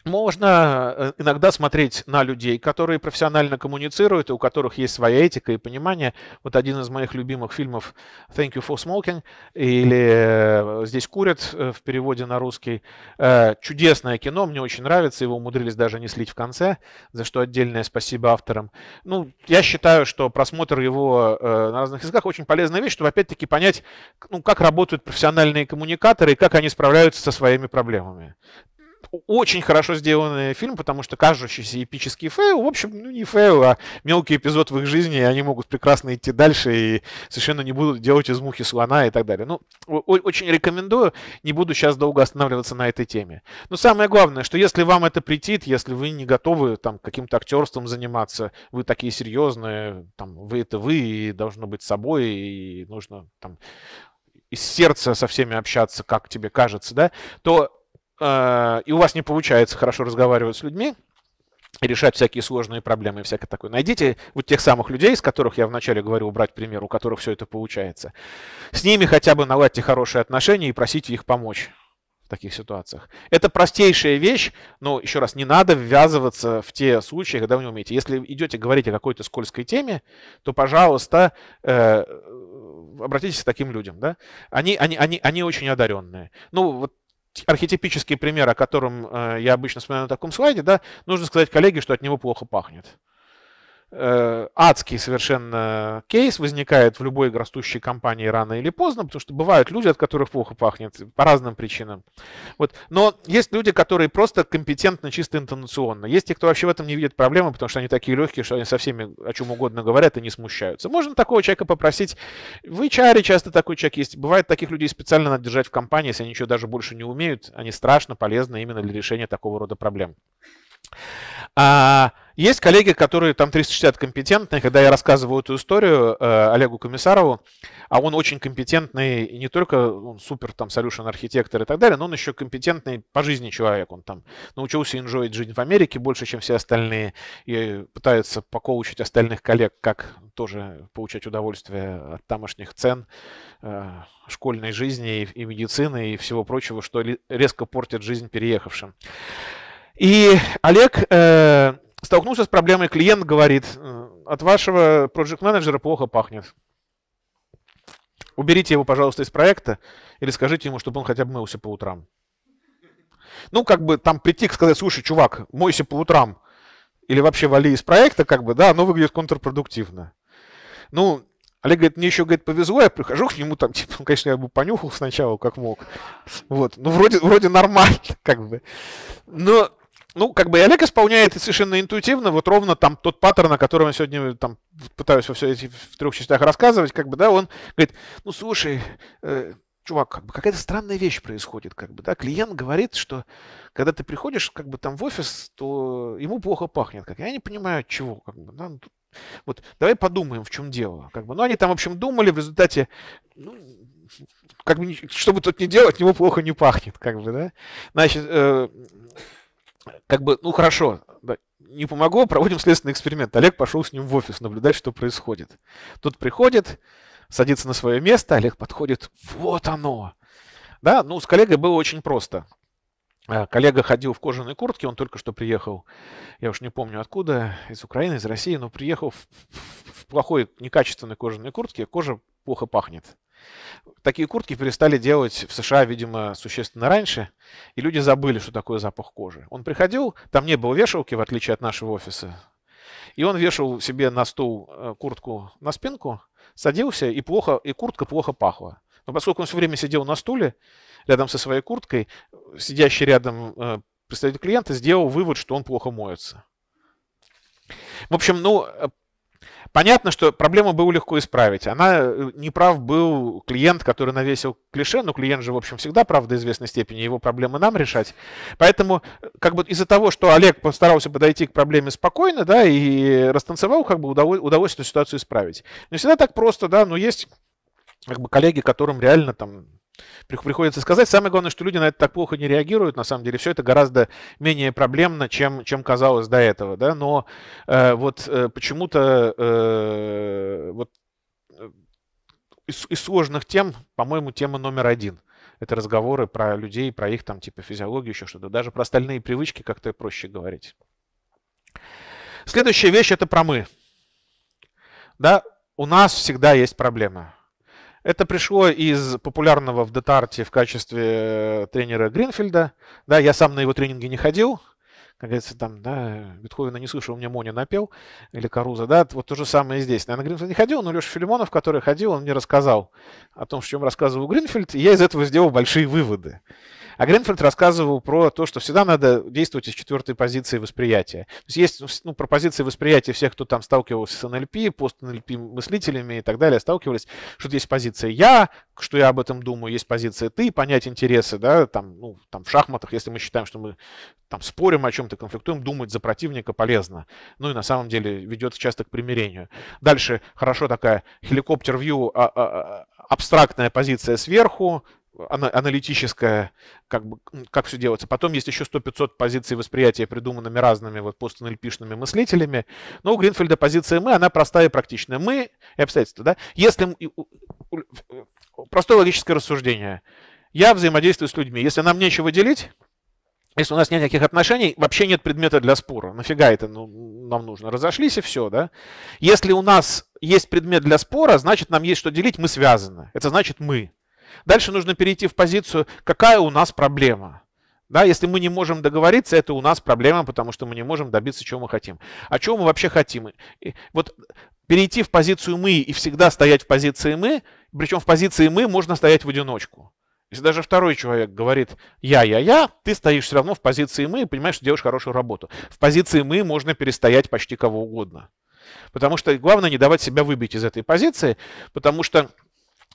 Можно э, иногда смотреть на людей, которые профессионально коммуницируют и у которых есть своя этика и понимание. Вот один из моих любимых фильмов «Thank you for smoking» или э, «Здесь курят» э, в переводе на русский. Чудесное кино, мне очень нравится, его умудрились даже не слить в конце, за что отдельное спасибо авторам. Ну, я считаю, что просмотр его на разных языках очень полезная вещь, чтобы опять-таки понять, ну, как работают профессиональные коммуникаторы и как они справляются со своими проблемами очень хорошо сделанный фильм, потому что кажущийся эпический фейл, в общем, ну не фейл, а мелкий эпизод в их жизни, и они могут прекрасно идти дальше и совершенно не будут делать из мухи слона и так далее. Ну, очень рекомендую, не буду сейчас долго останавливаться на этой теме. Но самое главное, что если вам это притит, если вы не готовы там каким-то актерством заниматься, вы такие серьезные, там, вы это вы, и должно быть собой, и нужно там из сердца со всеми общаться, как тебе кажется, да, то а, и у вас не получается хорошо разговаривать с людьми, решать всякие сложные проблемы и всякое такое. Найдите вот тех самых людей, из которых я вначале говорил брать пример, у которых все это получается. С ними хотя бы наладьте хорошие отношения и просите их помочь в таких ситуациях. Это простейшая вещь, но еще раз, не надо ввязываться в те случаи, когда вы не умеете. Если идете говорить о какой-то скользкой теме, то, пожалуйста, э, обратитесь к таким людям. Да? Они, они, они, они очень одаренные. Ну, вот архетипический пример, о котором э, я обычно вспоминаю на таком слайде, да, нужно сказать коллеге, что от него плохо пахнет. Э, адский совершенно кейс возникает в любой растущей компании рано или поздно, потому что бывают люди, от которых плохо пахнет по разным причинам. Вот. Но есть люди, которые просто компетентны чисто интонационно. Есть те, кто вообще в этом не видит проблемы, потому что они такие легкие, что они со всеми о чем угодно говорят и не смущаются. Можно такого человека попросить. В HR часто такой человек есть. Бывает, таких людей специально надо держать в компании, если они ничего даже больше не умеют. Они страшно полезны именно для решения такого рода проблем. А, есть коллеги, которые там 360 компетентные. Когда я рассказываю эту историю э, Олегу Комиссарову, а он очень компетентный, не только он супер там solution архитектор и так далее, но он еще компетентный по жизни человек. Он там научился инжоить жизнь в Америке больше, чем все остальные, и пытается покоучить остальных коллег, как тоже получать удовольствие от тамошних цен, э, школьной жизни и, и медицины и всего прочего, что резко портит жизнь переехавшим. И Олег э, столкнулся с проблемой, клиент говорит, «Э, от вашего проект-менеджера плохо пахнет. Уберите его, пожалуйста, из проекта или скажите ему, чтобы он хотя бы мылся по утрам. Ну, как бы там прийти и сказать, слушай, чувак, мойся по утрам или вообще вали из проекта, как бы, да, оно выглядит контрпродуктивно. Ну, Олег говорит, мне еще, говорит, повезло, я прихожу к нему, там, типа, ну, конечно, я бы понюхал сначала, как мог. Вот, ну, вроде, вроде нормально, как бы. Но ну, как бы и Олег исполняет совершенно интуитивно, вот ровно там тот паттерн, о котором я сегодня там пытаюсь во все эти в трех частях рассказывать, как бы, да, он говорит, ну, слушай, э, чувак, как бы какая-то странная вещь происходит, как бы, да, клиент говорит, что когда ты приходишь, как бы, там в офис, то ему плохо пахнет, как, я не понимаю, от чего, как бы, да, вот, давай подумаем, в чем дело, как бы, ну, они там, в общем, думали, в результате, ну, как бы, что бы тут ни делать, от него плохо не пахнет, как бы, да, значит, э, как бы, ну хорошо, да, не помогу, проводим следственный эксперимент. Олег пошел с ним в офис наблюдать, что происходит. Тут приходит, садится на свое место, Олег подходит, вот оно. Да, ну с коллегой было очень просто. А, коллега ходил в кожаной куртке, он только что приехал, я уж не помню откуда, из Украины, из России, но приехал в, в, в плохой, некачественной кожаной куртке, кожа плохо пахнет. Такие куртки перестали делать в США, видимо, существенно раньше, и люди забыли, что такое запах кожи. Он приходил, там не было вешалки, в отличие от нашего офиса, и он вешал себе на стул э, куртку на спинку, садился, и, плохо, и куртка плохо пахла. Но поскольку он все время сидел на стуле рядом со своей курткой, сидящий рядом э, представитель клиента сделал вывод, что он плохо моется. В общем, ну, э, Понятно, что проблему было легко исправить. Она э, не прав был клиент, который навесил клише, но клиент же, в общем, всегда прав до известной степени, его проблемы нам решать. Поэтому э, как бы из-за того, что Олег постарался подойти к проблеме спокойно, да, и растанцевал, как бы удалось, удалось эту ситуацию исправить. Не всегда так просто, да, но есть как бы коллеги, которым реально там приходится сказать. Самое главное, что люди на это так плохо не реагируют. На самом деле, все это гораздо менее проблемно, чем, чем казалось до этого. Да? Но э, вот э, почему-то э, вот, э, из, из сложных тем, по-моему, тема номер один – это разговоры про людей, про их там типа физиологию, еще что-то. Даже про остальные привычки как-то проще говорить. Следующая вещь – это про мы. Да, у нас всегда есть проблемы. Это пришло из популярного в Детарте в качестве э, тренера Гринфельда. Да, я сам на его тренинги не ходил, как говорится, там, да, Бетховена не слышал, мне Моня напел, или Каруза, да, вот то же самое и здесь. Наверное, Гринфельд не ходил, но Леша Филимонов, который ходил, он мне рассказал о том, о чем рассказывал Гринфельд, и я из этого сделал большие выводы. А Гренфельд рассказывал про то, что всегда надо действовать из четвертой позиции восприятия. То есть есть ну, про позиции восприятия всех, кто там сталкивался с НЛП, пост-НЛП мыслителями и так далее, сталкивались, что есть позиция «я», что я об этом думаю, есть позиция «ты», понять интересы, да, там, ну, там в шахматах, если мы считаем, что мы там спорим о чем-то, конфликтуем, думать за противника полезно. Ну и на самом деле ведет часто к примирению. Дальше хорошо такая хеликоптер-вью, а, а, а, абстрактная позиция сверху, аналитическое, как, бы, как все делается. Потом есть еще 100-500 позиций восприятия, придуманными разными вот постнлпишными мыслителями. Но у Гринфельда позиция «мы», она простая и практичная. «Мы» и обстоятельства. Да? Если... Э, простое логическое рассуждение. Я взаимодействую с людьми. Если нам нечего делить, если у нас нет никаких отношений, вообще нет предмета для спора. Нафига это ну, нам нужно? Разошлись и все, да? Если у нас есть предмет для спора, значит, нам есть что делить, мы связаны. Это значит мы. Дальше нужно перейти в позицию, какая у нас проблема. Да, если мы не можем договориться, это у нас проблема, потому что мы не можем добиться, чего мы хотим. А чего мы вообще хотим? И вот перейти в позицию «мы» и всегда стоять в позиции «мы», причем в позиции «мы» можно стоять в одиночку. Если даже второй человек говорит «я, я, я», ты стоишь все равно в позиции «мы» и понимаешь, что делаешь хорошую работу. В позиции «мы» можно перестоять почти кого угодно. Потому что главное не давать себя выбить из этой позиции, потому что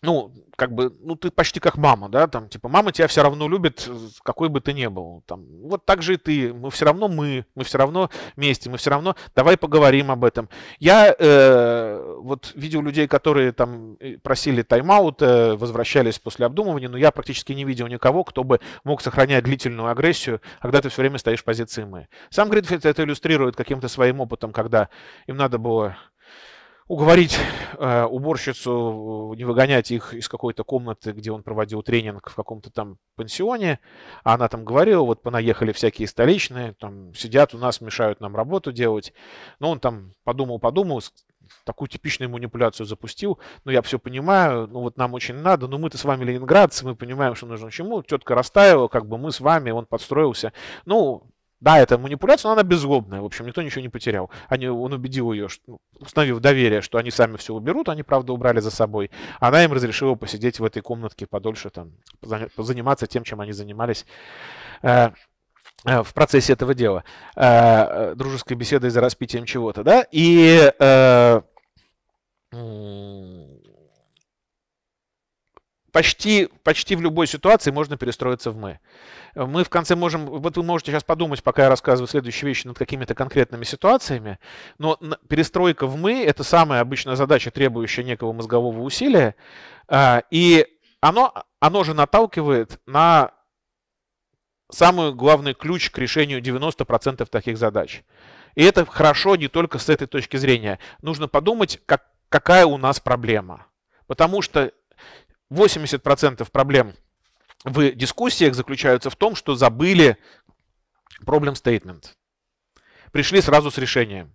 ну, как бы, ну, ты почти как мама, да, там, типа, мама тебя все равно любит, какой бы ты ни был, там, вот так же и ты, мы все равно мы, мы все равно вместе, мы все равно, давай поговорим об этом. Я э, вот видел людей, которые там э, просили тайм-аут, возвращались после обдумывания, но я практически не видел никого, кто бы мог сохранять длительную агрессию, когда ты все время стоишь в позиции мы. Сам Гринфилд это иллюстрирует каким-то своим опытом, когда им надо было уговорить э, уборщицу э, не выгонять их из какой-то комнаты, где он проводил тренинг в каком-то там пансионе. А она там говорила, вот понаехали всякие столичные, там сидят у нас, мешают нам работу делать. Но он там подумал-подумал, такую типичную манипуляцию запустил. но ну, я все понимаю, ну вот нам очень надо, но мы-то с вами ленинградцы, мы понимаем, что нужно чему. Тетка растаяла, как бы мы с вами, он подстроился. Ну, да, это манипуляция, но она беззлобная. В общем, никто ничего не потерял. Они, он убедил ее, что, установив доверие, что они сами все уберут, они, правда, убрали за собой. Она им разрешила посидеть в этой комнатке подольше, там, заниматься тем, чем они занимались э, э, в процессе этого дела. Э, э дружеской беседой за распитием чего-то, да? И... Э, э почти, почти в любой ситуации можно перестроиться в мы. Мы в конце можем, вот вы можете сейчас подумать, пока я рассказываю следующие вещи над какими-то конкретными ситуациями, но перестройка в мы – это самая обычная задача, требующая некого мозгового усилия, а, и оно, оно же наталкивает на самый главный ключ к решению 90% таких задач. И это хорошо не только с этой точки зрения. Нужно подумать, как, какая у нас проблема. Потому что 80% проблем в дискуссиях заключаются в том, что забыли проблем statement. Пришли сразу с решением.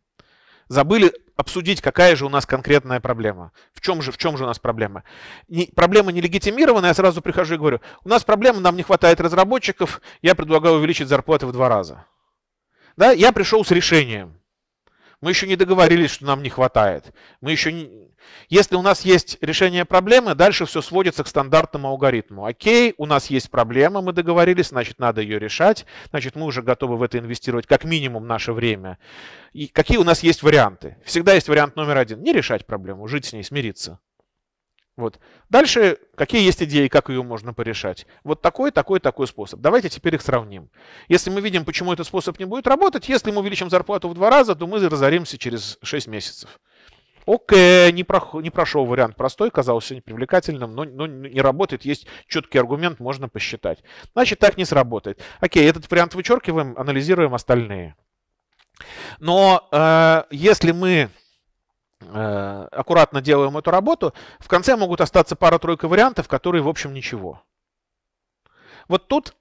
Забыли обсудить, какая же у нас конкретная проблема. В чем же, в чем же у нас проблема? Не, проблема не легитимированная, я сразу прихожу и говорю, у нас проблема, нам не хватает разработчиков, я предлагаю увеличить зарплаты в два раза. Да, я пришел с решением. Мы еще не договорились, что нам не хватает. Мы еще не... Если у нас есть решение проблемы, дальше все сводится к стандартному алгоритму. Окей, у нас есть проблема, мы договорились, значит, надо ее решать. Значит, мы уже готовы в это инвестировать как минимум наше время. И какие у нас есть варианты? Всегда есть вариант номер один. Не решать проблему, жить с ней, смириться. Вот. Дальше, какие есть идеи, как ее можно порешать? Вот такой, такой, такой способ. Давайте теперь их сравним. Если мы видим, почему этот способ не будет работать, если мы увеличим зарплату в два раза, то мы разоримся через 6 месяцев. Окей, не, про, не прошел вариант простой, казался непривлекательным, но, но не работает, есть четкий аргумент, можно посчитать. Значит, так не сработает. Окей, этот вариант вычеркиваем, анализируем остальные. Но э, если мы Э, аккуратно делаем эту работу, в конце могут остаться пара-тройка вариантов, которые, в общем, ничего. Вот тут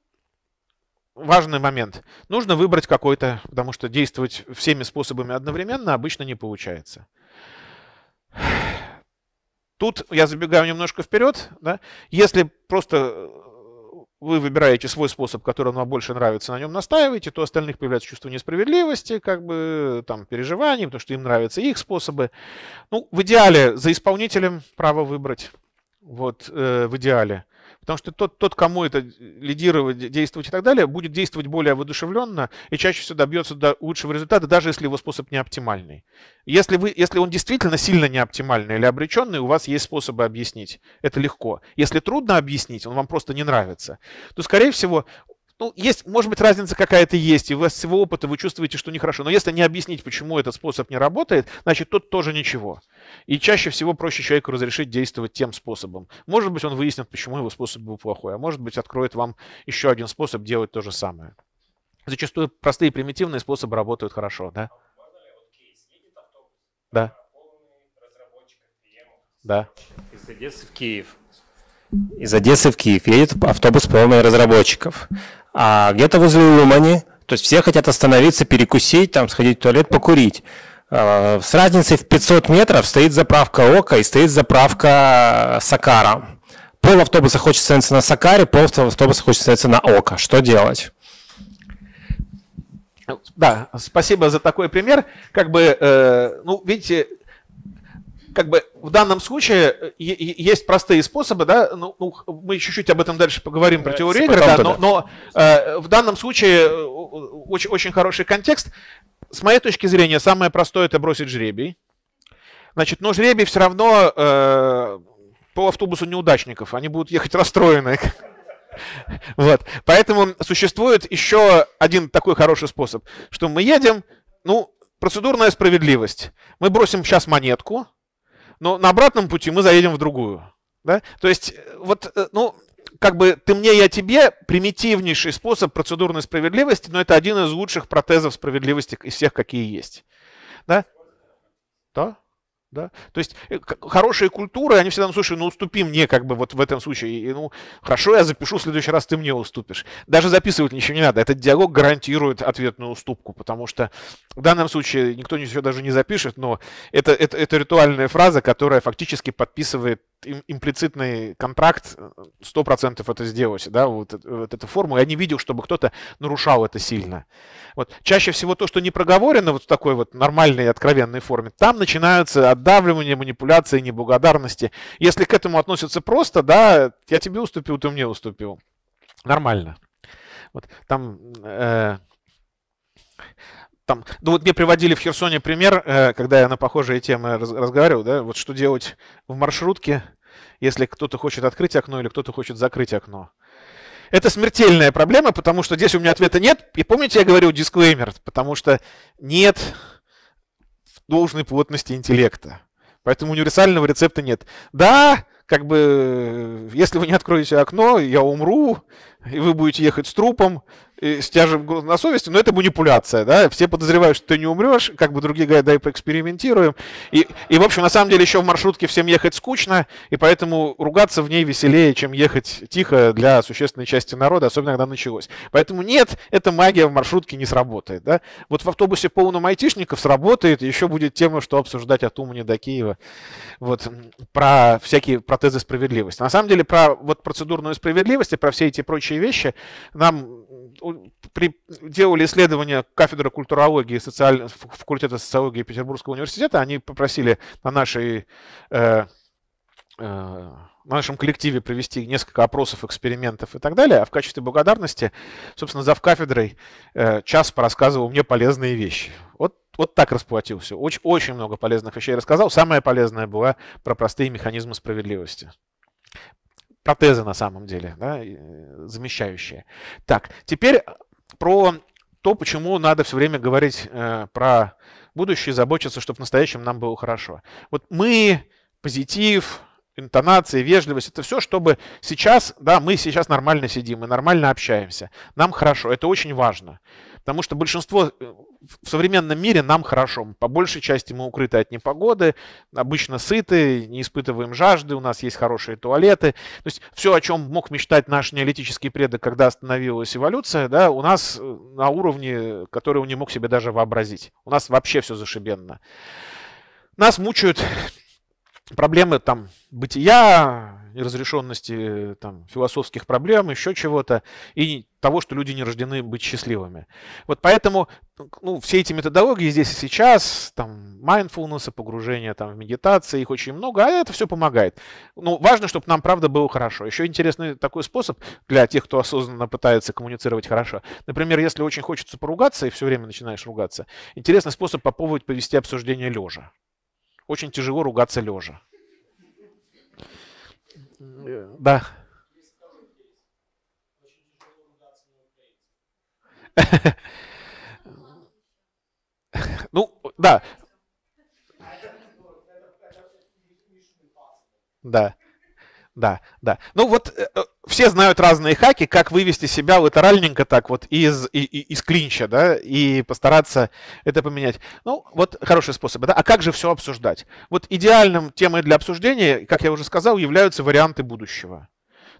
важный момент. Нужно выбрать какой-то, потому что действовать всеми способами одновременно обычно не получается. Тут я забегаю немножко вперед. Да? Если просто вы выбираете свой способ, который вам больше нравится, на нем настаиваете, то у остальных появляется чувство несправедливости, как бы там переживаний, потому что им нравятся их способы. Ну, в идеале за исполнителем право выбрать, вот э, в идеале – Потому что тот, тот кому это лидировать, действовать и так далее, будет действовать более воодушевленно и чаще всего добьется до лучшего результата, даже если его способ не оптимальный. Если, вы, если он действительно сильно не оптимальный или обреченный, у вас есть способы объяснить. Это легко. Если трудно объяснить, он вам просто не нравится, то, скорее всего, ну, есть, может быть, разница какая-то есть, и у вас всего опыта вы чувствуете, что нехорошо. Но если не объяснить, почему этот способ не работает, значит, тут тоже ничего. И чаще всего проще человеку разрешить действовать тем способом. Может быть, он выяснит, почему его способ был плохой, а может быть, откроет вам еще один способ делать то же самое. Зачастую простые примитивные способы работают хорошо, да? Да. Да. Из Одессы в Киев. Из Одессы в Киев едет автобус полный разработчиков. А где-то возле Лумани, то есть все хотят остановиться, перекусить, там, сходить в туалет, покурить. А, с разницей в 500 метров стоит заправка Ока и стоит заправка Сакара. Пол автобуса хочет становиться на Сакаре, пол автобуса хочет становиться на Ока. Что делать? Да, спасибо за такой пример. Как бы, э, ну, видите, как бы в данном случае э, есть простые способы, да, ну, ну, мы чуть-чуть об этом дальше поговорим про э, теорию типа игр, да, но, но э, в данном случае э, очень, очень хороший контекст. С моей точки зрения, самое простое это бросить жребий. Значит, но жребий все равно э, по автобусу неудачников, они будут ехать расстроенные. Вот. Поэтому существует еще один такой хороший способ, что мы едем, ну, процедурная справедливость. Мы бросим сейчас монетку, но ну, на обратном пути мы заедем в другую. Да? То есть, э, вот, э, ну, как бы ты мне, я тебе, примитивнейший способ процедурной справедливости, но это один из лучших протезов справедливости из всех, какие есть. Да? Да? Да? То есть э, хорошие культуры, они всегда, ну слушай, ну уступи мне, как бы вот в этом случае, и, ну хорошо, я запишу, в следующий раз ты мне уступишь. Даже записывать ничего не надо, этот диалог гарантирует ответную уступку, потому что в данном случае никто ничего даже не запишет, но это, это, это ритуальная фраза, которая фактически подписывает имплицитный контракт 100% э, это сделать, да, вот, э, вот эту форму. Я не видел, чтобы кто-то нарушал это сильно. Вот. Чаще всего то, что не проговорено вот в такой вот нормальной откровенной форме, там начинаются отдавливания, манипуляции, неблагодарности. Если к этому относятся просто, да, я тебе уступил, ты мне уступил. Нормально. Вот там... Э, там, ну вот мне приводили в Херсоне пример, э, когда я на похожие темы разговаривал, да, вот что делать в маршрутке, если кто-то хочет открыть окно или кто-то хочет закрыть окно. Это смертельная проблема, потому что здесь у меня ответа нет. И помните, я говорил дисклеймер, потому что нет должной плотности интеллекта. Поэтому универсального рецепта нет. Да, как бы, э, если вы не откроете окно, я умру, и вы будете ехать с трупом, с тяжем на совести, но это манипуляция, да, все подозревают, что ты не умрешь, как бы другие говорят, дай поэкспериментируем. И, и, в общем, на самом деле еще в маршрутке всем ехать скучно, и поэтому ругаться в ней веселее, чем ехать тихо для существенной части народа, особенно когда началось. Поэтому нет, эта магия в маршрутке не сработает, да. Вот в автобусе полном айтишников сработает, еще будет тема, что обсуждать от Умани до Киева, вот, про всякие протезы справедливости. На самом деле, про вот процедурную справедливость и про все эти прочие вещи нам при, делали исследование кафедры культурологии и социаль... факультета социологии Петербургского университета. Они попросили на нашей э, э, на нашем коллективе провести несколько опросов, экспериментов и так далее. А в качестве благодарности, собственно, за кафедрой э, час порассказывал мне полезные вещи. Вот, вот так расплатился. Очень, очень много полезных вещей рассказал. Самое полезное было про простые механизмы справедливости протезы на самом деле, да, э, замещающие. Так, теперь э, про то, почему надо все время говорить э, про будущее, заботиться, чтобы в настоящем нам было хорошо. Вот мы, позитив, интонация, вежливость, это все, чтобы сейчас, да, мы сейчас нормально сидим, мы нормально общаемся, нам хорошо, это очень важно. Потому что большинство э, в современном мире нам хорошо. По большей части мы укрыты от непогоды, обычно сыты, не испытываем жажды, у нас есть хорошие туалеты. То есть все, о чем мог мечтать наш неолитический предок, когда остановилась эволюция, да, у нас э, на уровне, который он не мог себе даже вообразить. У нас вообще все зашибенно. Нас мучают проблемы там бытия, неразрешенности э, там, философских проблем, еще чего-то, и того, что люди не рождены быть счастливыми. Вот поэтому ну, все эти методологии здесь и сейчас, там, mindfulness, погружение там, в медитации, их очень много, а это все помогает. Ну, важно, чтобы нам, правда, было хорошо. Еще интересный такой способ для тех, кто осознанно пытается коммуницировать хорошо. Например, если очень хочется поругаться и все время начинаешь ругаться, интересный способ попробовать повести обсуждение лежа. Очень тяжело ругаться лежа. Да. Ну, да. Да, да, да. Ну вот э, э, все знают разные хаки, как вывести себя латеральненько так вот из, и, из клинча, да, и постараться это поменять. Ну, вот хорошие способы. да. А как же все обсуждать? Вот идеальным темой для обсуждения, как я уже сказал, являются варианты будущего.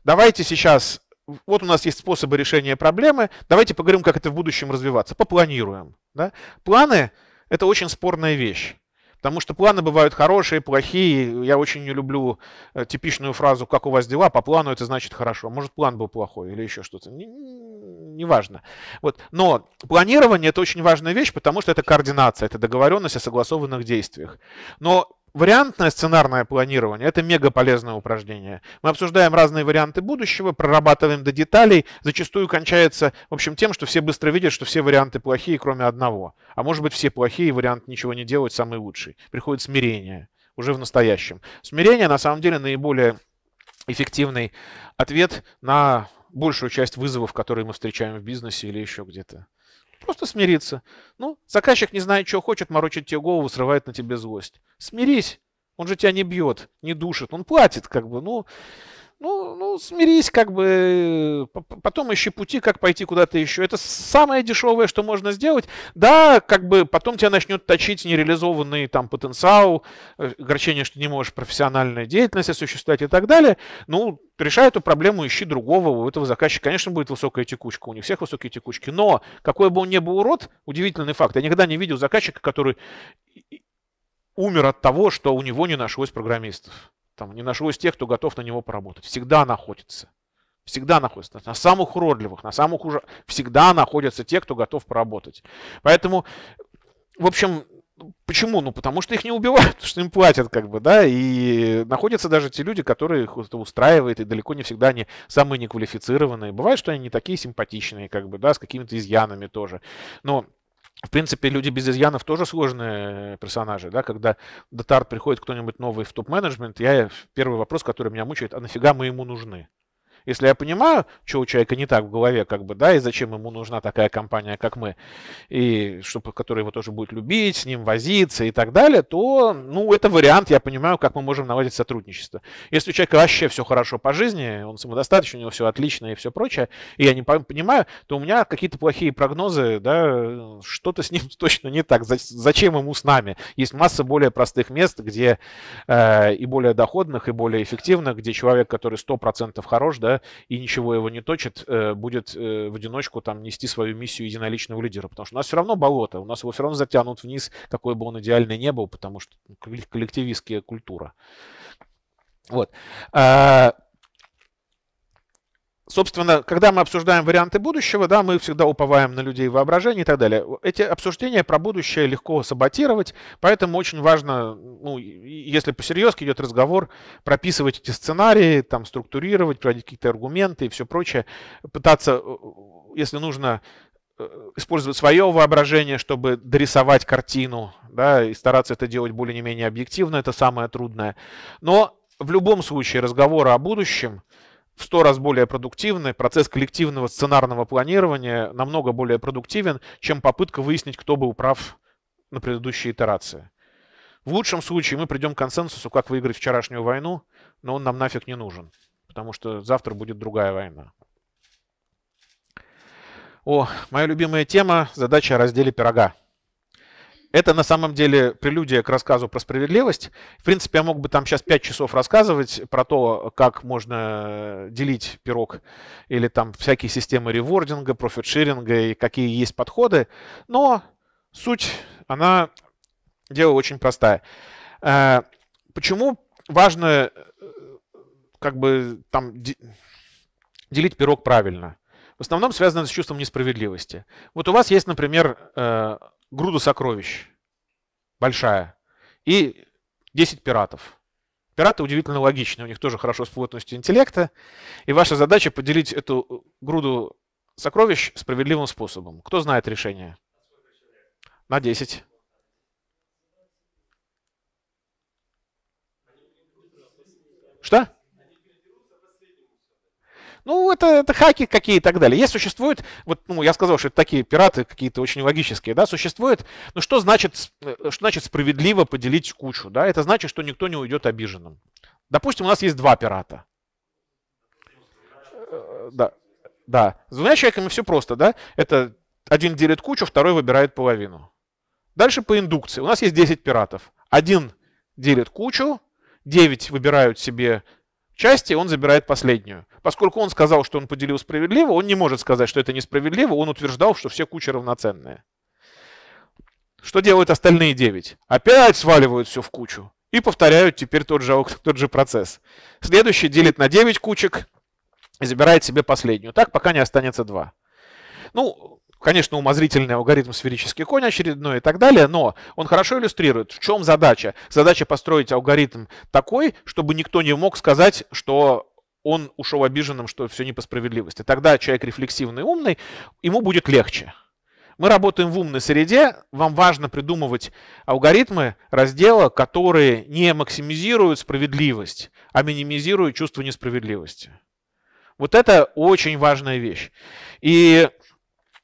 Давайте сейчас, вот у нас есть способы решения проблемы, давайте поговорим, как это в будущем развиваться. Попланируем, да. Планы – это очень спорная вещь. Потому что планы бывают хорошие, плохие. Я очень не люблю э, типичную фразу «как у вас дела?», по плану это значит хорошо. Может, план был плохой или еще что-то. Неважно. Вот. Но планирование – это очень важная вещь, потому что это координация, это договоренность о согласованных действиях. Но Вариантное сценарное планирование – это мега полезное упражнение. Мы обсуждаем разные варианты будущего, прорабатываем до деталей, зачастую кончается, в общем, тем, что все быстро видят, что все варианты плохие, кроме одного. А может быть, все плохие, вариант ничего не делать самый лучший. Приходит смирение уже в настоящем. Смирение, на самом деле, наиболее эффективный ответ на большую часть вызовов, которые мы встречаем в бизнесе или еще где-то. Просто смириться. Ну, заказчик не знает, чего хочет, морочит тебе голову, срывает на тебе злость. Смирись. Он же тебя не бьет, не душит. Он платит, как бы. Ну, ну, ну, смирись, как бы, э, потом ищи пути, как пойти куда-то еще. Это самое дешевое, что можно сделать. Да, как бы потом тебя начнет точить нереализованный там потенциал, э, огорчение, что не можешь профессиональную деятельность осуществлять и так далее. Ну, решай эту проблему, ищи другого. У этого заказчика, конечно, будет высокая текучка. У них всех высокие текучки. Но какой бы он ни был урод, удивительный факт. Я никогда не видел заказчика, который умер от того, что у него не нашлось программистов. Там не нашлось тех, кто готов на него поработать. Всегда находится. Всегда находится На самых уродливых, на самых уже Всегда находятся те, кто готов поработать. Поэтому, в общем, Почему? Ну, потому что их не убивают, потому что им платят, как бы, да, и находятся даже те люди, которые их это устраивает, и далеко не всегда они самые неквалифицированные. Бывает, что они не такие симпатичные, как бы, да, с какими-то изъянами тоже. Но в принципе, люди без изъянов тоже сложные э, персонажи, да, когда до Тарт приходит кто-нибудь новый в топ-менеджмент, я э, первый вопрос, который меня мучает, а нафига мы ему нужны? Если я понимаю, что у человека не так в голове, как бы, да, и зачем ему нужна такая компания, как мы, и чтобы, который его тоже будет любить, с ним возиться и так далее, то, ну, это вариант, я понимаю, как мы можем наладить сотрудничество. Если у человека вообще все хорошо по жизни, он самодостаточен, у него все отлично и все прочее, и я не понимаю, то у меня какие-то плохие прогнозы, да, что-то с ним точно не так. Зачем ему с нами? Есть масса более простых мест, где э, и более доходных, и более эффективных, где человек, который 100% хорош, да, да, и ничего его не точит, э, будет э, в одиночку там нести свою миссию единоличного лидера, потому что у нас все равно болото, у нас его все равно затянут вниз, какое бы он идеальное не был, потому что коллективистская культура. Вот. А, Собственно, когда мы обсуждаем варианты будущего, да, мы всегда уповаем на людей воображения и так далее. Эти обсуждения про будущее легко саботировать, поэтому очень важно, ну, если посерьезки идет разговор, прописывать эти сценарии, там, структурировать, проводить какие-то аргументы и все прочее, пытаться, э, если нужно, э, использовать свое воображение, чтобы дорисовать картину, да, и стараться это делать более-менее объективно, это самое трудное. Но в любом случае разговоры о будущем – в сто раз более продуктивны, процесс коллективного сценарного планирования намного более продуктивен, чем попытка выяснить, кто был прав на предыдущей итерации. В лучшем случае мы придем к консенсусу, как выиграть вчерашнюю войну, но он нам нафиг не нужен, потому что завтра будет другая война. О, моя любимая тема – задача о разделе пирога. Это на самом деле прелюдия к рассказу про справедливость. В принципе, я мог бы там сейчас 5 часов рассказывать про то, как можно делить пирог или там всякие системы ревординга, профит-ширинга и какие есть подходы. Но суть, она дело очень простая. Э, почему важно э, как бы там делить пирог правильно? В основном связано с чувством несправедливости. Вот у вас есть, например, э, Груда сокровищ. Большая. И 10 пиратов. Пираты удивительно логичны, у них тоже хорошо с плотностью интеллекта. И ваша задача поделить эту груду сокровищ справедливым способом. Кто знает решение? На 10. Что? Ну, это, это хаки какие и так далее. Есть, существуют, вот, ну, я сказал, что это такие пираты какие-то очень логические, да, существуют. Но ну, что значит, э, э, что значит справедливо поделить кучу, да, это значит, что никто не уйдет обиженным. Допустим, у нас есть два пирата. Э, да, да. С двумя человеками все просто, да? Это один делит кучу, второй выбирает половину. Дальше по индукции. У нас есть 10 пиратов. Один делит кучу, 9 выбирают себе части, он забирает последнюю. Поскольку он сказал, что он поделил справедливо, он не может сказать, что это несправедливо, он утверждал, что все кучи равноценные. Что делают остальные девять? Опять сваливают все в кучу и повторяют теперь тот же, тот же процесс. Следующий делит на 9 кучек и забирает себе последнюю. Так, пока не останется 2. Ну, Конечно, умозрительный алгоритм сферический конь очередной и так далее, но он хорошо иллюстрирует, в чем задача. Задача построить алгоритм такой, чтобы никто не мог сказать, что он ушел обиженным, что все не по справедливости. Тогда человек рефлексивный, умный, ему будет легче. Мы работаем в умной среде, вам важно придумывать алгоритмы раздела, которые не максимизируют справедливость, а минимизируют чувство несправедливости. Вот это очень важная вещь. И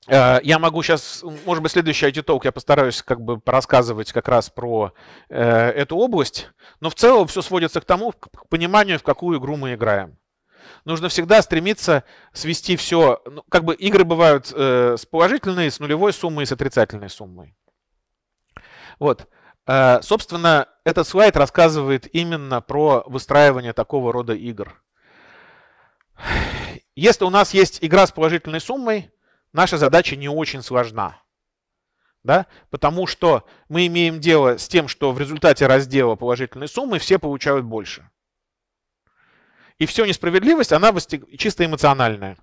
Э, я могу сейчас, может быть, следующий IT-толк я постараюсь как бы рассказывать как раз про э, эту область, но в целом все сводится к тому, к пониманию, в какую игру мы играем. Нужно всегда стремиться свести все, ну, как бы игры бывают э, с положительной, с нулевой суммой и с отрицательной суммой. Вот. Э, собственно, этот слайд рассказывает именно про выстраивание такого рода игр. Если у нас есть игра с положительной суммой, наша задача не очень сложна. Да? Потому что мы имеем дело с тем, что в результате раздела положительной суммы все получают больше. И все несправедливость, она чисто эмоциональная.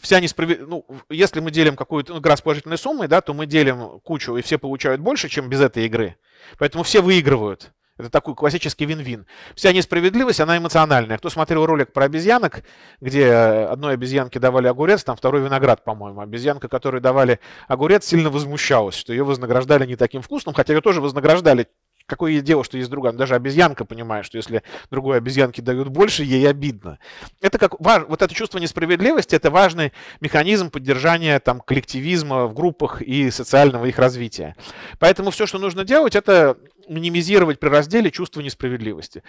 Вся несправедливость, ну, если мы делим какую-то игра ну, с положительной суммой, да, то мы делим кучу, и все получают больше, чем без этой игры. Поэтому все выигрывают. Это такой классический вин-вин. Вся несправедливость, она эмоциональная. Кто смотрел ролик про обезьянок, где э, одной обезьянке давали огурец, там второй виноград, по-моему. Обезьянка, которой давали огурец, сильно возмущалась, что ее вознаграждали не таким вкусным, хотя ее тоже вознаграждали Какое ей дело, что есть другая? Ну, даже обезьянка понимает, что если другой обезьянке дают больше, ей обидно. Это как важ... вот это чувство несправедливости, это важный механизм поддержания там коллективизма в группах и социального их развития. Поэтому все, что нужно делать, это минимизировать при разделе чувство несправедливости.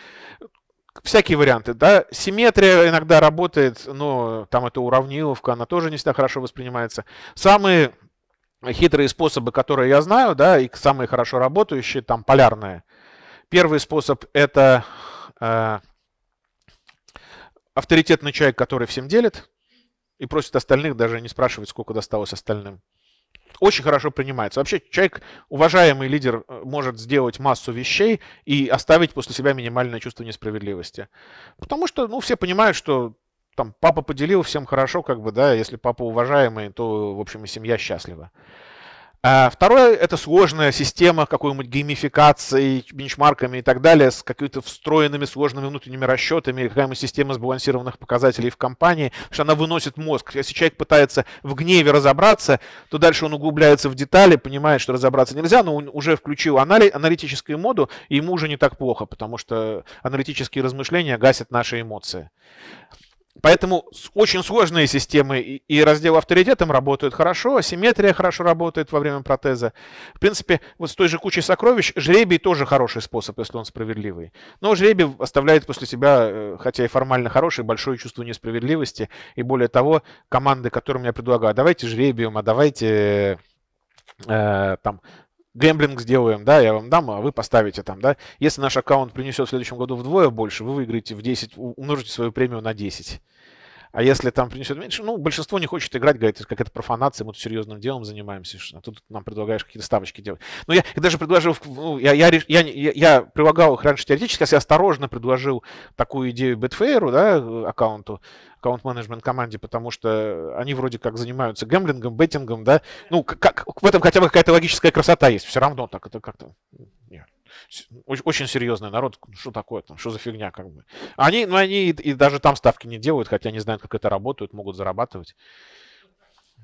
Всякие варианты, да. Симметрия иногда работает, но там это уравниловка, она тоже не всегда хорошо воспринимается. Самые хитрые способы, которые я знаю, да, и самые хорошо работающие, там полярные. Первый способ это э, авторитетный человек, который всем делит и просит остальных даже не спрашивать, сколько досталось остальным очень хорошо принимается. Вообще, человек, уважаемый лидер, э, может сделать массу вещей и оставить после себя минимальное чувство несправедливости. Потому что, ну, все понимают, что там папа поделил, всем хорошо, как бы, да, если папа уважаемый, то, в общем, и семья счастлива. А второе – это сложная система какой-нибудь геймификации, бенчмарками и так далее, с какими-то встроенными сложными внутренними расчетами, какая-нибудь система сбалансированных показателей в компании, что она выносит мозг. Если человек пытается в гневе разобраться, то дальше он углубляется в детали, понимает, что разобраться нельзя, но он уже включил анали- аналитическую моду, и ему уже не так плохо, потому что аналитические размышления гасят наши эмоции. Поэтому очень сложные системы и раздел авторитетом работают хорошо, асимметрия хорошо работает во время протеза. В принципе, вот с той же кучей сокровищ жребий тоже хороший способ, если он справедливый. Но жребий оставляет после себя, э, хотя и формально хороший, большое чувство несправедливости. И более того, команды, которым я предлагаю, давайте жребием, а давайте э, там гэмблинг сделаем, да, я вам дам, а вы поставите там, да. Если наш аккаунт принесет в следующем году вдвое больше, вы выиграете в 10, умножите свою премию на 10. А если там принесет меньше, ну, большинство не хочет играть, говорит, как это профанация, мы тут серьезным делом занимаемся, а тут нам предлагаешь какие-то ставочки делать. Ну, я, я даже предложил, ну, я, я, я, я прилагал их раньше теоретически, если я осторожно предложил такую идею Бетфейру, да, э, аккаунту, аккаунт-менеджмент команде, потому что э, они вроде как занимаются гэмблингом, беттингом, да. Ну, как, в этом хотя бы какая-то логическая красота есть. Все равно так это как-то... Очень, серьезный народ, что такое там, что за фигня, как бы. Они, ну, они и, и даже там ставки не делают, хотя не знают, как это работают, могут зарабатывать.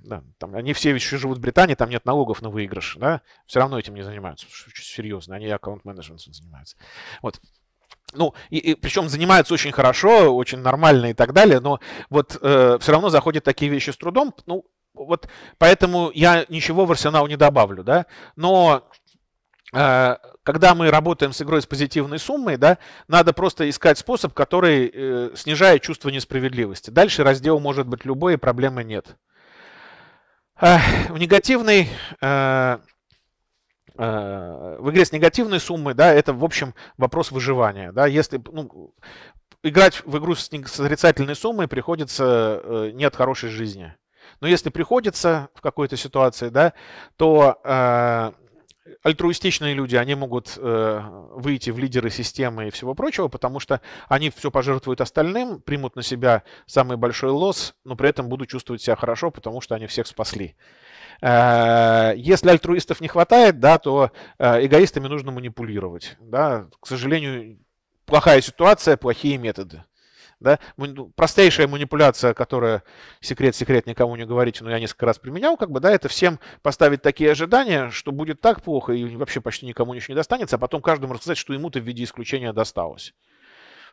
Да, там, они все еще живут в Британии, там нет налогов на выигрыш, да, все равно этим не занимаются, очень серьезно, они аккаунт-менеджментом занимаются. Вот, ну, и, и, причем занимаются очень хорошо, очень нормально и так далее, но вот э, все равно заходят такие вещи с трудом. Ну, вот поэтому я ничего в арсенал не добавлю, да. Но э, когда мы работаем с игрой с позитивной суммой, да, надо просто искать способ, который э, снижает чувство несправедливости. Дальше раздел может быть любой, и проблемы нет. Э, в негативной... Э, Э, в игре с негативной суммой, да, это, в общем, вопрос выживания, да, если, ну, играть в игру с, с отрицательной суммой приходится э, не от хорошей жизни. Но если приходится в какой-то ситуации, да, то э, альтруистичные люди, они могут э, выйти в лидеры системы и всего прочего, потому что они все пожертвуют остальным, примут на себя самый большой лосс, но при этом будут чувствовать себя хорошо, потому что они всех спасли. Э, если альтруистов не хватает, да, то э, эгоистами нужно манипулировать. Да. К сожалению, плохая ситуация, плохие методы. Да? Ну, простейшая манипуляция, которая секрет-секрет никому не говорите, но я несколько раз применял, как бы, да, это всем поставить такие ожидания, что будет так плохо и вообще почти никому ничего не достанется, а потом каждому рассказать, что ему-то в виде исключения досталось.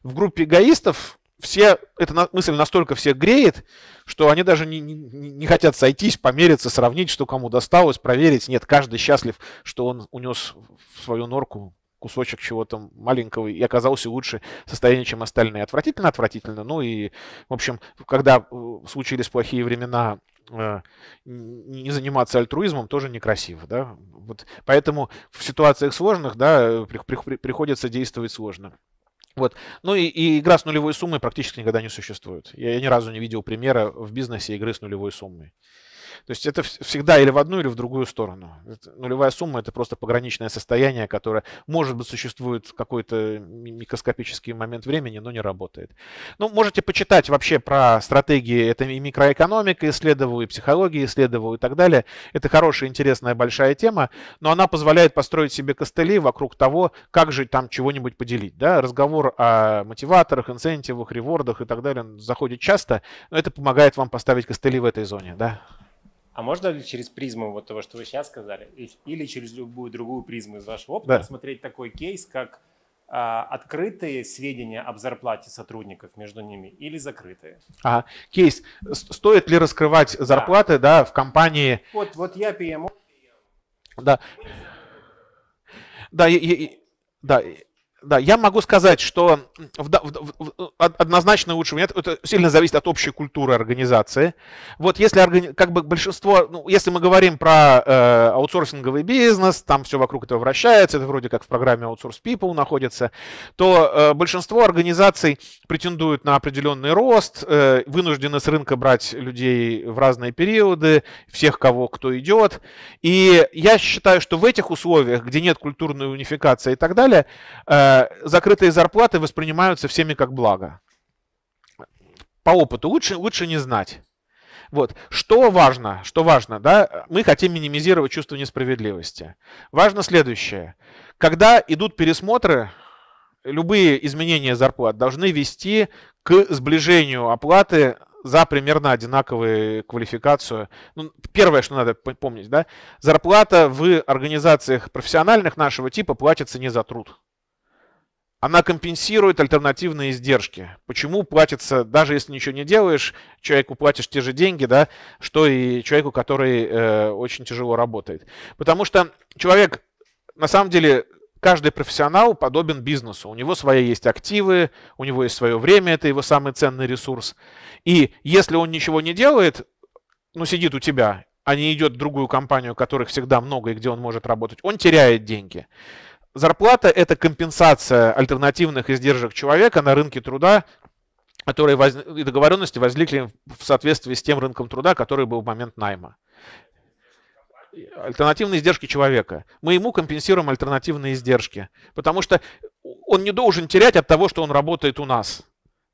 В группе эгоистов все, эта мысль настолько всех греет, что они даже не, не, не хотят сойтись, помериться, сравнить, что кому досталось, проверить. Нет, каждый счастлив, что он унес в свою норку кусочек чего-то маленького и оказался лучше состояние, чем остальные. Отвратительно, отвратительно. Ну и, в общем, когда э, случились плохие времена, э, не заниматься альтруизмом тоже некрасиво, да. Вот поэтому в ситуациях сложных, да, э, приходится действовать сложно. Вот. Ну и, и игра с нулевой суммой практически никогда не существует. Я, ни разу не видел примера в бизнесе игры с нулевой суммой. То есть это всегда или в одну, или в другую сторону. нулевая сумма – это просто пограничное состояние, которое, может быть, существует в какой-то микроскопический момент времени, но не работает. Ну, можете почитать вообще про стратегии. Это и микроэкономика исследовала, и психология исследовала, и так далее. Это хорошая, интересная, большая тема, но она позволяет построить себе костыли вокруг того, как же там чего-нибудь поделить. Да? Разговор о мотиваторах, инцентивах, ревордах и так далее заходит часто, но это помогает вам поставить костыли в этой зоне. Да? А можно ли через призму вот того, что вы сейчас сказали, или через любую другую призму из вашего опыта да. посмотреть такой кейс, как а, открытые сведения об зарплате сотрудников между ними или закрытые? Ага. Кейс. Стоит ли раскрывать зарплаты да. Да, в компании? Вот, вот я PMO. Эм да. Да, и, и, да. Да, я могу сказать, что в, в, в, э, однозначно лучшего нет. Это сильно зависит от общей культуры организации. Вот если органи... как бы большинство, ну, если мы говорим про э, аутсорсинговый бизнес, там все вокруг этого вращается, это вроде как в программе Outsource People находится, то э, большинство организаций претендуют на определенный рост, э, вынуждены с рынка брать людей в разные периоды, всех кого кто идет. И я считаю, что в этих условиях, где нет культурной унификации и так далее, э, Э, закрытые зарплаты воспринимаются всеми как благо. По опыту лучше, лучше не знать. Вот. Что важно? Что важно? Да? Мы хотим минимизировать чувство несправедливости. Важно следующее. Когда идут пересмотры, любые изменения зарплат должны вести к сближению оплаты за примерно одинаковую квалификацию. Ну, первое, что надо помнить, да, зарплата в организациях профессиональных нашего типа платится не за труд она компенсирует альтернативные издержки. Почему платится, даже если ничего не делаешь, человеку платишь те же деньги, да, что и человеку, который э, очень тяжело работает. Потому что человек, на самом деле, каждый профессионал подобен бизнесу. У него свои есть активы, у него есть свое время, это его самый ценный ресурс. И если он ничего не делает, ну, сидит у тебя, а не идет в другую компанию, которых всегда много и где он может работать, он теряет деньги. Зарплата – это компенсация альтернативных издержек человека на рынке труда, которые воз... и договоренности возникли в соответствии с тем рынком труда, который был в момент найма. Альтернативные издержки человека. Мы ему компенсируем альтернативные издержки, потому что он не должен терять от того, что он работает у нас.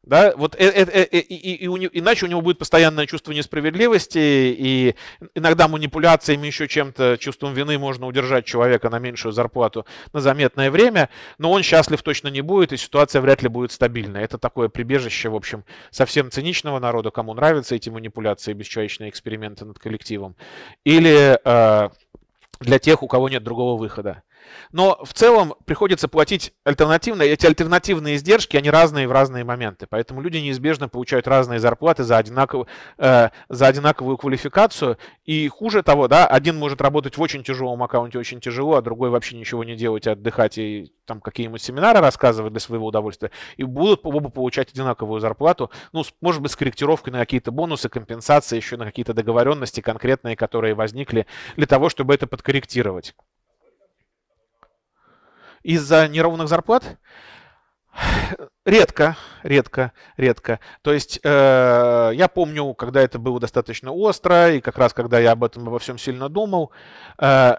Да, вот э, э, э, э, и, и, и у, иначе у него будет постоянное чувство несправедливости, и иногда манипуляциями, еще чем-то, чувством вины можно удержать человека на меньшую зарплату на заметное время, но он счастлив точно не будет, и ситуация вряд ли будет стабильной. Это такое прибежище, в общем, совсем циничного народа, кому нравятся эти манипуляции, бесчеловечные эксперименты над коллективом, или э, для тех, у кого нет другого выхода. Но в целом приходится платить альтернативные. Эти альтернативные издержки, они разные в разные моменты. Поэтому люди неизбежно получают разные зарплаты за, одинаков, э, за одинаковую квалификацию. И хуже того, да, один может работать в очень тяжелом аккаунте очень тяжело, а другой вообще ничего не делать, отдыхать и там какие-нибудь семинары рассказывать для своего удовольствия. И будут оба получать одинаковую зарплату. Ну, может быть, с корректировкой на какие-то бонусы, компенсации, еще на какие-то договоренности конкретные, которые возникли для того, чтобы это подкорректировать из-за неровных зарплат? Редко, редко, редко. То есть э, я помню, когда это было достаточно остро, и как раз когда я об этом обо всем сильно думал, э,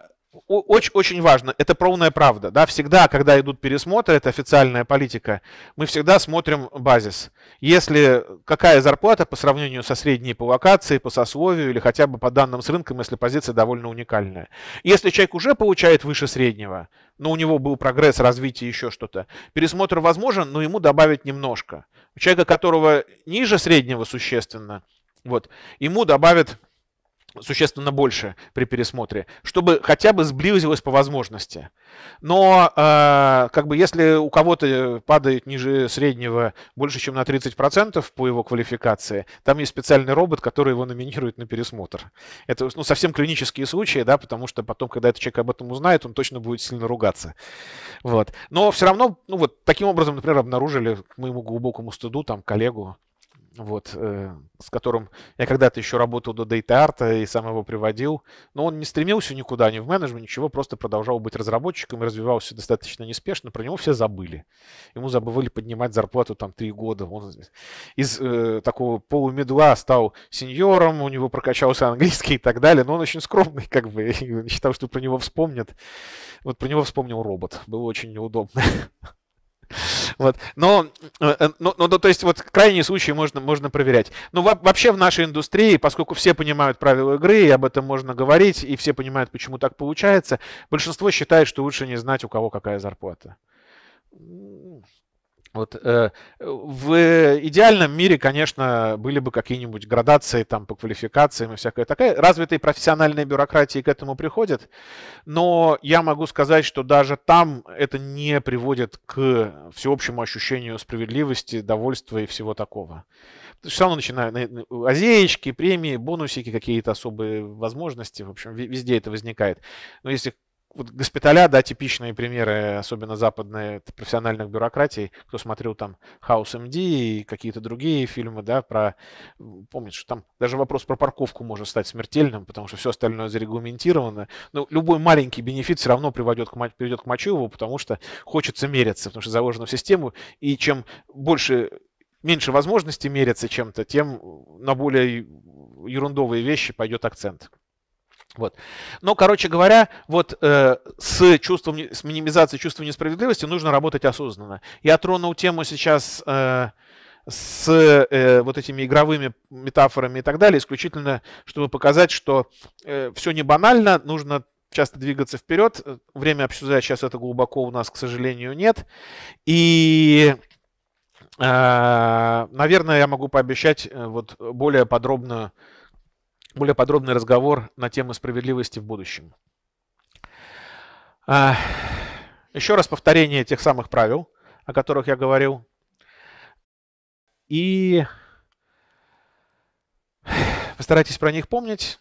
очень, очень важно, это полная правда. Да? Всегда, когда идут пересмотры, это официальная политика, мы всегда смотрим базис. Если какая зарплата по сравнению со средней по локации, по сословию или хотя бы по данным с рынком, если позиция довольно уникальная. Если человек уже получает выше среднего, но у него был прогресс, развитие, еще что-то, пересмотр возможен, но ему добавить немножко. У человека, которого ниже среднего существенно, вот, ему добавят существенно больше при пересмотре, чтобы хотя бы сблизилось по возможности. Но э, как бы если у кого-то падает ниже среднего больше, чем на 30% по его квалификации, там есть специальный робот, который его номинирует на пересмотр. Это ну, совсем клинические случаи, да, потому что потом, когда этот человек об этом узнает, он точно будет сильно ругаться. Вот. Но все равно, ну вот таким образом, например, обнаружили к моему глубокому стыду там коллегу, вот, э, с которым я когда-то еще работал до Data Art и сам его приводил. Но он не стремился никуда, ни в менеджмент, ничего, просто продолжал быть разработчиком и развивался достаточно неспешно. Про него все забыли. Ему забывали поднимать зарплату там три года. Он из э, такого полумедла стал сеньором, у него прокачался английский и так далее. Но он очень скромный, как бы, считал, что про него вспомнят. Вот про него вспомнил робот. Было очень неудобно. Вот. Но, э, э, но, но, то есть вот крайние случаи можно, можно проверять. Но ну, вообще в нашей индустрии, поскольку все понимают правила игры, и об этом можно говорить, и все понимают, почему так получается, большинство считает, что лучше не знать, у кого какая зарплата. Вот э, в идеальном мире, конечно, были бы какие-нибудь градации там по квалификациям и всякое такое. Развитые профессиональные бюрократии к этому приходят, но я могу сказать, что даже там это не приводит к всеобщему ощущению справедливости, довольства и всего такого. Все равно начинают лазеечки, премии, бонусики, какие-то особые возможности. В общем, везде это возникает. Но если вот госпиталя, да, типичные примеры, особенно западные, профессиональных бюрократий. Кто смотрел там House MD и какие-то другие фильмы, да, про... Помните, что там даже вопрос про парковку может стать смертельным, потому что все остальное зарегламентировано. Но ну, любой маленький бенефит все равно приводит к, приведет к Мачуеву, потому что хочется мериться, потому что заложено в систему. И чем больше меньше возможностей мериться чем-то, тем на более ерундовые вещи пойдет акцент. Вот. Но, короче говоря, вот э, с, чувством, с минимизацией чувства несправедливости нужно работать осознанно. Я тронул тему сейчас э, с э, вот этими игровыми метафорами и так далее, исключительно, чтобы показать, что э, все не банально, нужно часто двигаться вперед. Время обсуждать сейчас это глубоко у нас, к сожалению, нет. И, э, наверное, я могу пообещать э, вот более подробную более подробный разговор на тему справедливости в будущем. А, еще раз повторение тех самых правил, о которых я говорил. И постарайтесь про них помнить.